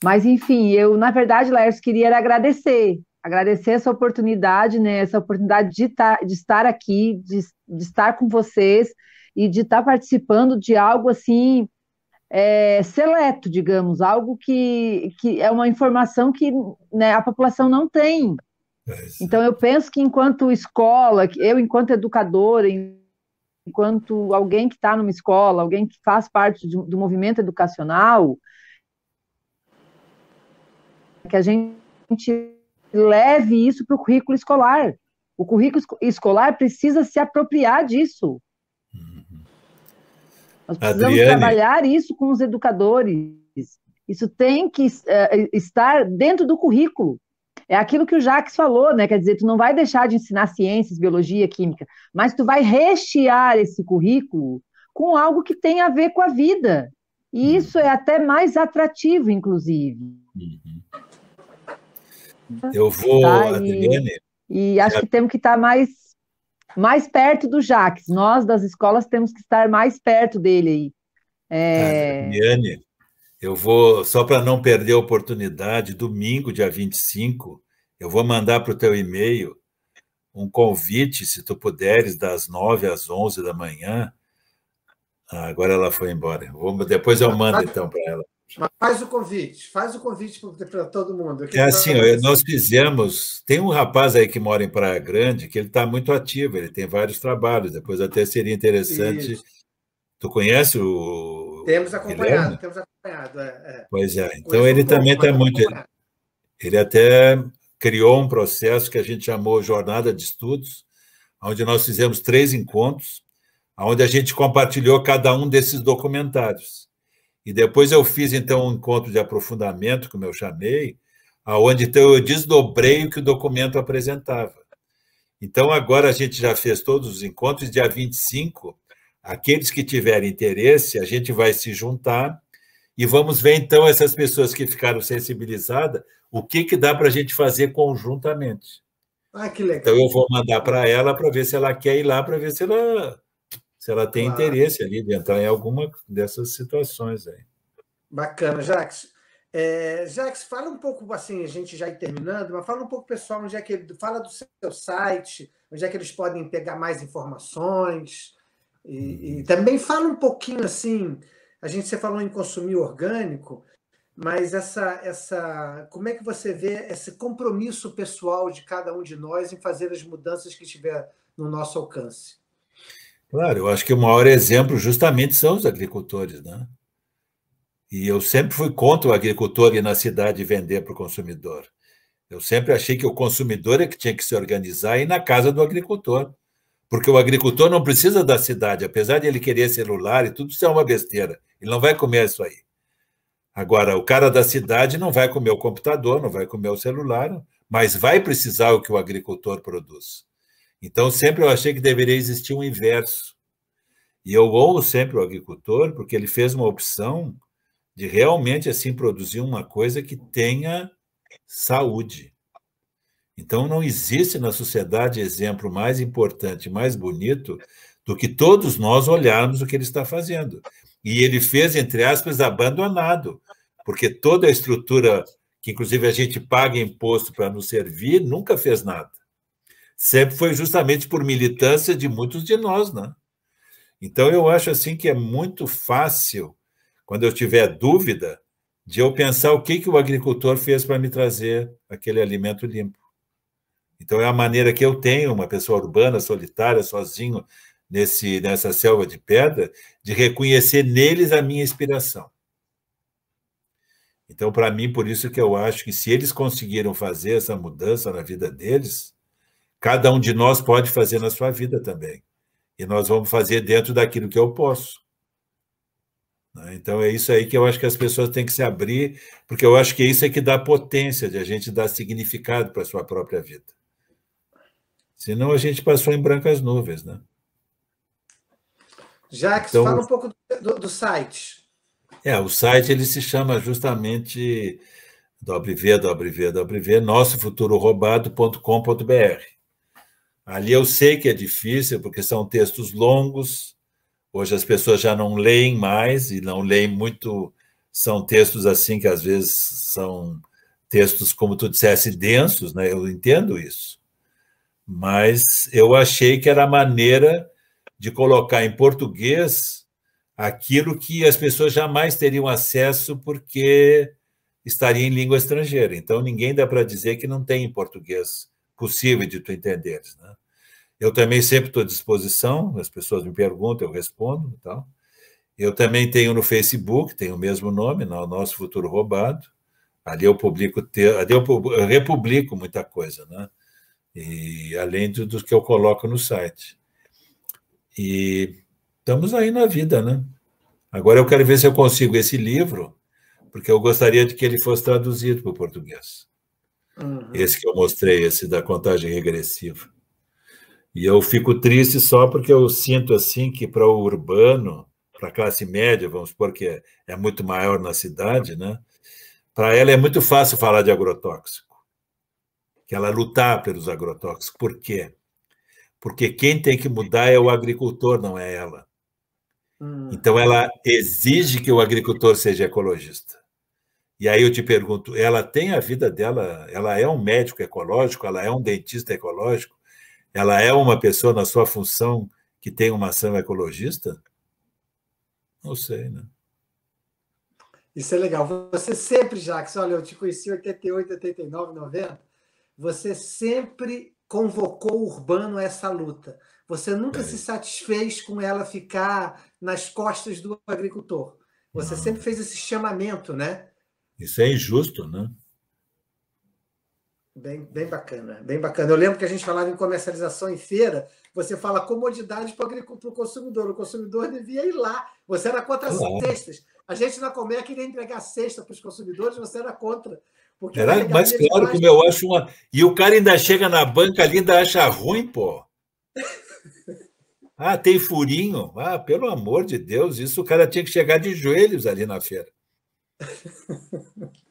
Mas enfim, eu na verdade, Laércio, queria agradecer agradecer essa oportunidade, né? Essa oportunidade de, tá, de estar aqui, de, de estar com vocês e de estar participando de algo assim é, seleto, digamos, algo que, que é uma informação que né, a população não tem. É então eu penso que enquanto escola, eu enquanto educadora, enquanto alguém que está numa escola, alguém que faz parte do movimento educacional, que a gente leve isso para o currículo escolar. O currículo escolar precisa se apropriar disso. Nós precisamos Adriane. trabalhar isso com os educadores. Isso tem que eh, estar dentro do currículo. É aquilo que o Jacques falou, né? Quer dizer, tu não vai deixar de ensinar ciências, biologia, química, mas tu vai rechear esse currículo com algo que tem a ver com a vida. E uhum. isso é até mais atrativo, inclusive. Uhum. Eu vou, tá? e, Adriane. E acho é... que temos que estar mais, mais perto do Jaques. Nós, das escolas, temos que estar mais perto dele aí. É... Adriane, eu vou, só para não perder a oportunidade, domingo, dia 25, eu vou mandar para o teu e-mail um convite, se tu puderes, das 9 às 11 da manhã. Ah, agora ela foi embora. Vou, depois eu mando então para ela. Faz o convite, faz o convite para todo mundo. É assim, nós fizemos. Tem um rapaz aí que mora em Praia Grande que ele está muito ativo, ele tem vários trabalhos. Depois até seria interessante. Isso. Tu conhece o. Temos acompanhado, Guilherme? temos acompanhado. É, é. Pois é, então Conheço ele um também está muito. Ele até criou um processo que a gente chamou Jornada de Estudos, onde nós fizemos três encontros, onde a gente compartilhou cada um desses documentários. E depois eu fiz, então, um encontro de aprofundamento, como eu chamei, aonde então, eu desdobrei o que o documento apresentava. Então, agora a gente já fez todos os encontros, dia 25, aqueles que tiverem interesse, a gente vai se juntar e vamos ver, então, essas pessoas que ficaram sensibilizadas, o que, que dá para a gente fazer conjuntamente. Ah, que legal. Então, eu vou mandar para ela para ver se ela quer ir lá, para ver se ela se ela tem claro. interesse ali de entrar em alguma dessas situações aí. Bacana, Jax. É, Jax, fala um pouco assim, a gente já ir terminando, mas fala um pouco, pessoal, onde é que fala do seu site, onde é que eles podem pegar mais informações. E, e uhum. também fala um pouquinho assim, a gente você falou em consumir orgânico, mas essa essa como é que você vê esse compromisso pessoal de cada um de nós em fazer as mudanças que estiver no nosso alcance? Claro, eu acho que o maior exemplo justamente são os agricultores, né? E eu sempre fui contra o agricultor ir na cidade vender para o consumidor. Eu sempre achei que o consumidor é que tinha que se organizar e ir na casa do agricultor. Porque o agricultor não precisa da cidade, apesar de ele querer celular e tudo isso é uma besteira. Ele não vai comer isso aí. Agora, o cara da cidade não vai comer o computador, não vai comer o celular, mas vai precisar o que o agricultor produz. Então, sempre eu achei que deveria existir um inverso. E eu ouço sempre o agricultor, porque ele fez uma opção de realmente assim produzir uma coisa que tenha saúde. Então, não existe na sociedade exemplo mais importante, mais bonito, do que todos nós olharmos o que ele está fazendo. E ele fez, entre aspas, abandonado, porque toda a estrutura, que inclusive a gente paga imposto para nos servir, nunca fez nada sempre foi justamente por militância de muitos de nós, né? Então eu acho assim que é muito fácil, quando eu tiver dúvida, de eu pensar o que que o agricultor fez para me trazer aquele alimento limpo. Então é a maneira que eu tenho, uma pessoa urbana, solitária, sozinho nesse nessa selva de pedra, de reconhecer neles a minha inspiração. Então, para mim, por isso que eu acho que se eles conseguiram fazer essa mudança na vida deles, cada um de nós pode fazer na sua vida também. E nós vamos fazer dentro daquilo que eu posso. Né? Então é isso aí que eu acho que as pessoas têm que se abrir, porque eu acho que isso é que dá potência de a gente dar significado para a sua própria vida. Senão a gente passou em brancas nuvens, né? Jacques, então, fala um pouco do, do, site. É, o site ele se chama justamente www.nossofuturoRoubado.com.br. Ali eu sei que é difícil, porque são textos longos. Hoje as pessoas já não leem mais, e não leem muito. São textos assim que às vezes são textos, como tu dissesse, densos, né? eu entendo isso. Mas eu achei que era a maneira de colocar em português aquilo que as pessoas jamais teriam acesso porque estaria em língua estrangeira. Então, ninguém dá para dizer que não tem em português possível de tu entenderes. Né? Eu também sempre estou à disposição, as pessoas me perguntam, eu respondo tal. Eu também tenho no Facebook, tem o mesmo nome, no né? Nosso Futuro Roubado. Ali eu publico, ali eu republico muita coisa, né? E além dos do que eu coloco no site. E estamos aí na vida, né? Agora eu quero ver se eu consigo esse livro, porque eu gostaria de que ele fosse traduzido para o português. Uhum. Esse que eu mostrei, esse da contagem regressiva. E eu fico triste só porque eu sinto assim que para o urbano, para a classe média, vamos supor que é, é muito maior na cidade, né? Para ela é muito fácil falar de agrotóxico. Que ela lutar pelos agrotóxicos. Por quê? Porque quem tem que mudar é o agricultor, não é ela. Hum. Então ela exige que o agricultor seja ecologista. E aí eu te pergunto, ela tem a vida dela, ela é um médico ecológico, ela é um dentista ecológico, ela é uma pessoa na sua função que tem uma ação ecologista? Não sei, né? Isso é legal. Você sempre, Jacques, olha, eu te conheci em 88, 89, 90, você sempre convocou o Urbano a essa luta. Você nunca é. se satisfez com ela ficar nas costas do agricultor. Você Não. sempre fez esse chamamento, né? Isso é injusto, né? Bem, bem bacana, bem bacana. Eu lembro que a gente falava em comercialização em feira, você fala comodidade para o consumidor. O consumidor devia ir lá. Você era contra as claro. cestas. A gente na Comer queria entregar cesta para os consumidores, você era contra. Porque era, mas claro, como eu acho uma. E o cara ainda chega na banca ali, ainda acha ruim, pô. ah, tem furinho. Ah, pelo amor de Deus, isso o cara tinha que chegar de joelhos ali na feira.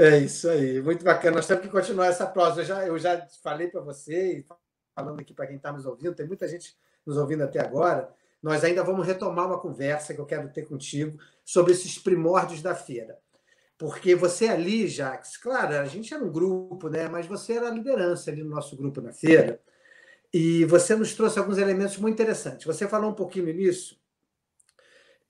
É isso aí, muito bacana. Nós temos que continuar essa próxima. Eu já, eu já falei para você, e falando aqui para quem está nos ouvindo, tem muita gente nos ouvindo até agora. Nós ainda vamos retomar uma conversa que eu quero ter contigo sobre esses primórdios da feira. Porque você ali, Jax, claro, a gente era um grupo, né? mas você era a liderança ali no nosso grupo na feira, e você nos trouxe alguns elementos muito interessantes. Você falou um pouquinho no início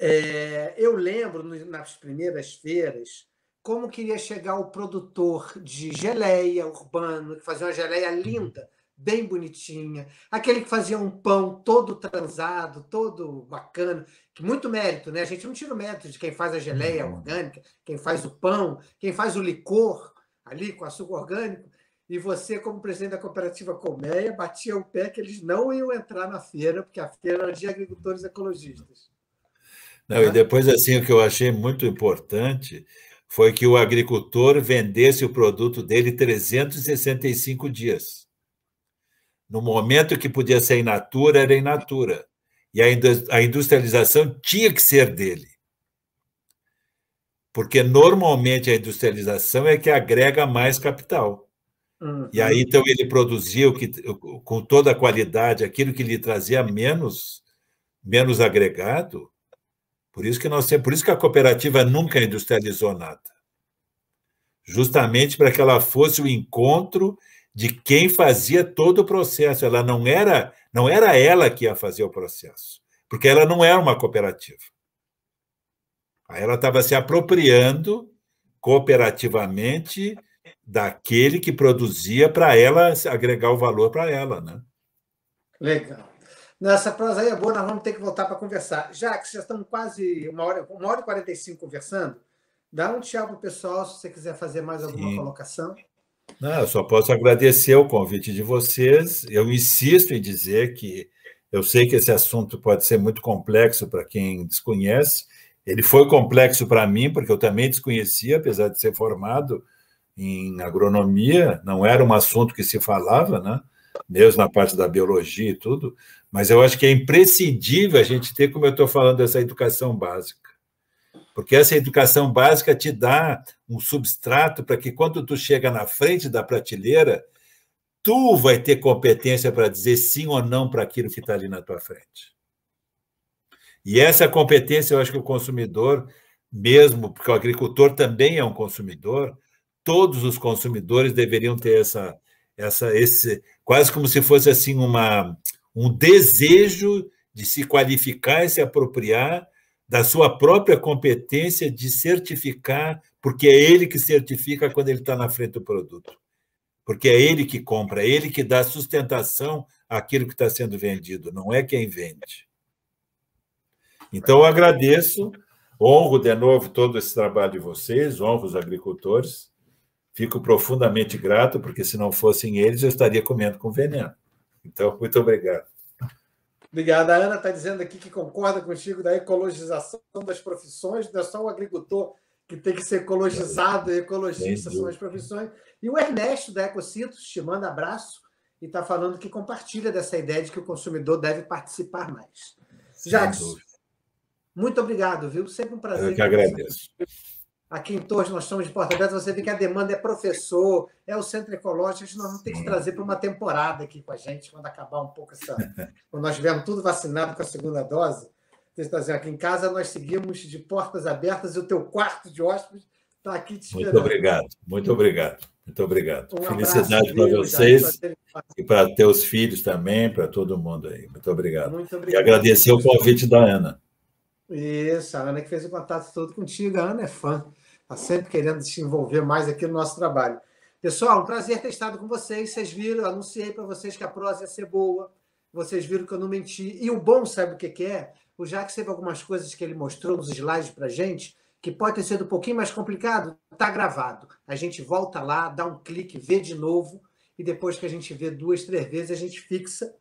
é, eu lembro nas primeiras feiras como queria chegar o produtor de geleia urbano, que fazia uma geleia uhum. linda, bem bonitinha, aquele que fazia um pão todo transado, todo bacana, que muito mérito, né? A gente não tira o mérito de quem faz a geleia orgânica, quem faz o pão, quem faz o licor ali com açúcar orgânico, e você, como presidente da cooperativa Colmeia, batia o pé que eles não iam entrar na feira, porque a feira era de agricultores ecologistas. Não, e depois, assim, o que eu achei muito importante foi que o agricultor vendesse o produto dele 365 dias. No momento que podia ser in natura, era in natura. E a industrialização tinha que ser dele. Porque normalmente a industrialização é que agrega mais capital. Uhum. E aí, uhum. então, ele produzia o que, com toda a qualidade aquilo que lhe trazia menos, menos agregado, por isso que nós temos, por isso que a cooperativa nunca industrializou nada. Justamente para que ela fosse o encontro de quem fazia todo o processo. Ela não era, não era ela que ia fazer o processo, porque ela não era é uma cooperativa. Aí ela estava se apropriando cooperativamente daquele que produzia para ela agregar o valor para ela, né? Legal. Nessa prosa aí é boa, nós vamos ter que voltar para conversar. Já que já estamos quase uma hora, uma hora e 45 conversando, dá um tchau para o pessoal se você quiser fazer mais alguma Sim. colocação. Não, eu só posso agradecer o convite de vocês. Eu insisto em dizer que eu sei que esse assunto pode ser muito complexo para quem desconhece. Ele foi complexo para mim, porque eu também desconhecia, apesar de ser formado em agronomia, não era um assunto que se falava, né? mesmo na parte da biologia e tudo. Mas eu acho que é imprescindível a gente ter, como eu estou falando, essa educação básica. Porque essa educação básica te dá um substrato para que, quando tu chega na frente da prateleira, tu vai ter competência para dizer sim ou não para aquilo que está ali na tua frente. E essa competência, eu acho que o consumidor, mesmo porque o agricultor também é um consumidor, todos os consumidores deveriam ter essa, essa esse quase como se fosse assim uma um desejo de se qualificar e se apropriar da sua própria competência de certificar, porque é ele que certifica quando ele está na frente do produto. Porque é ele que compra, é ele que dá sustentação àquilo que está sendo vendido, não é quem vende. Então, eu agradeço, honro de novo todo esse trabalho de vocês, honro os agricultores, fico profundamente grato, porque se não fossem eles, eu estaria comendo com veneno. Então, muito obrigado. Obrigado. A Ana está dizendo aqui que concorda contigo da ecologização das profissões, não é só o agricultor que tem que ser ecologizado, ecologista são as profissões. E o Ernesto da Ecocitos te manda abraço e está falando que compartilha dessa ideia de que o consumidor deve participar mais. Jadson, muito obrigado, viu? Sempre um prazer. Eu que agradeço. Aqui em Torres nós estamos de porta aberta, você vê que a demanda é professor, é o centro ecológico, a gente não tem que trazer para uma temporada aqui com a gente, quando acabar um pouco essa. quando nós tivermos tudo vacinado com a segunda dose. que trazer aqui em casa, nós seguimos de portas abertas e o teu quarto de hóspedes está aqui te esperando. Muito obrigado, muito obrigado, muito obrigado. Um Felicidade para vocês e para teus filhos também, para todo mundo aí. Muito obrigado. Muito obrigado. E agradecer o convite da Ana. Isso, a Ana que fez o contato todo contigo, a Ana é fã. Está sempre querendo se envolver mais aqui no nosso trabalho. Pessoal, um prazer ter estado com vocês. Vocês viram, anunciei para vocês que a prosa ia ser boa. Vocês viram que eu não menti. E o bom, sabe o que, que é? O Jacques teve algumas coisas que ele mostrou nos slides para gente, que pode ter sido um pouquinho mais complicado. Está gravado. A gente volta lá, dá um clique, vê de novo. E depois que a gente vê duas, três vezes, a gente fixa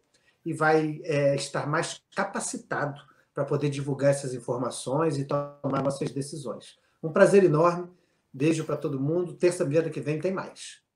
e vai é, estar mais capacitado para poder divulgar essas informações e tomar nossas decisões. Um prazer enorme. Beijo para todo mundo. Terça-feira que vem tem mais.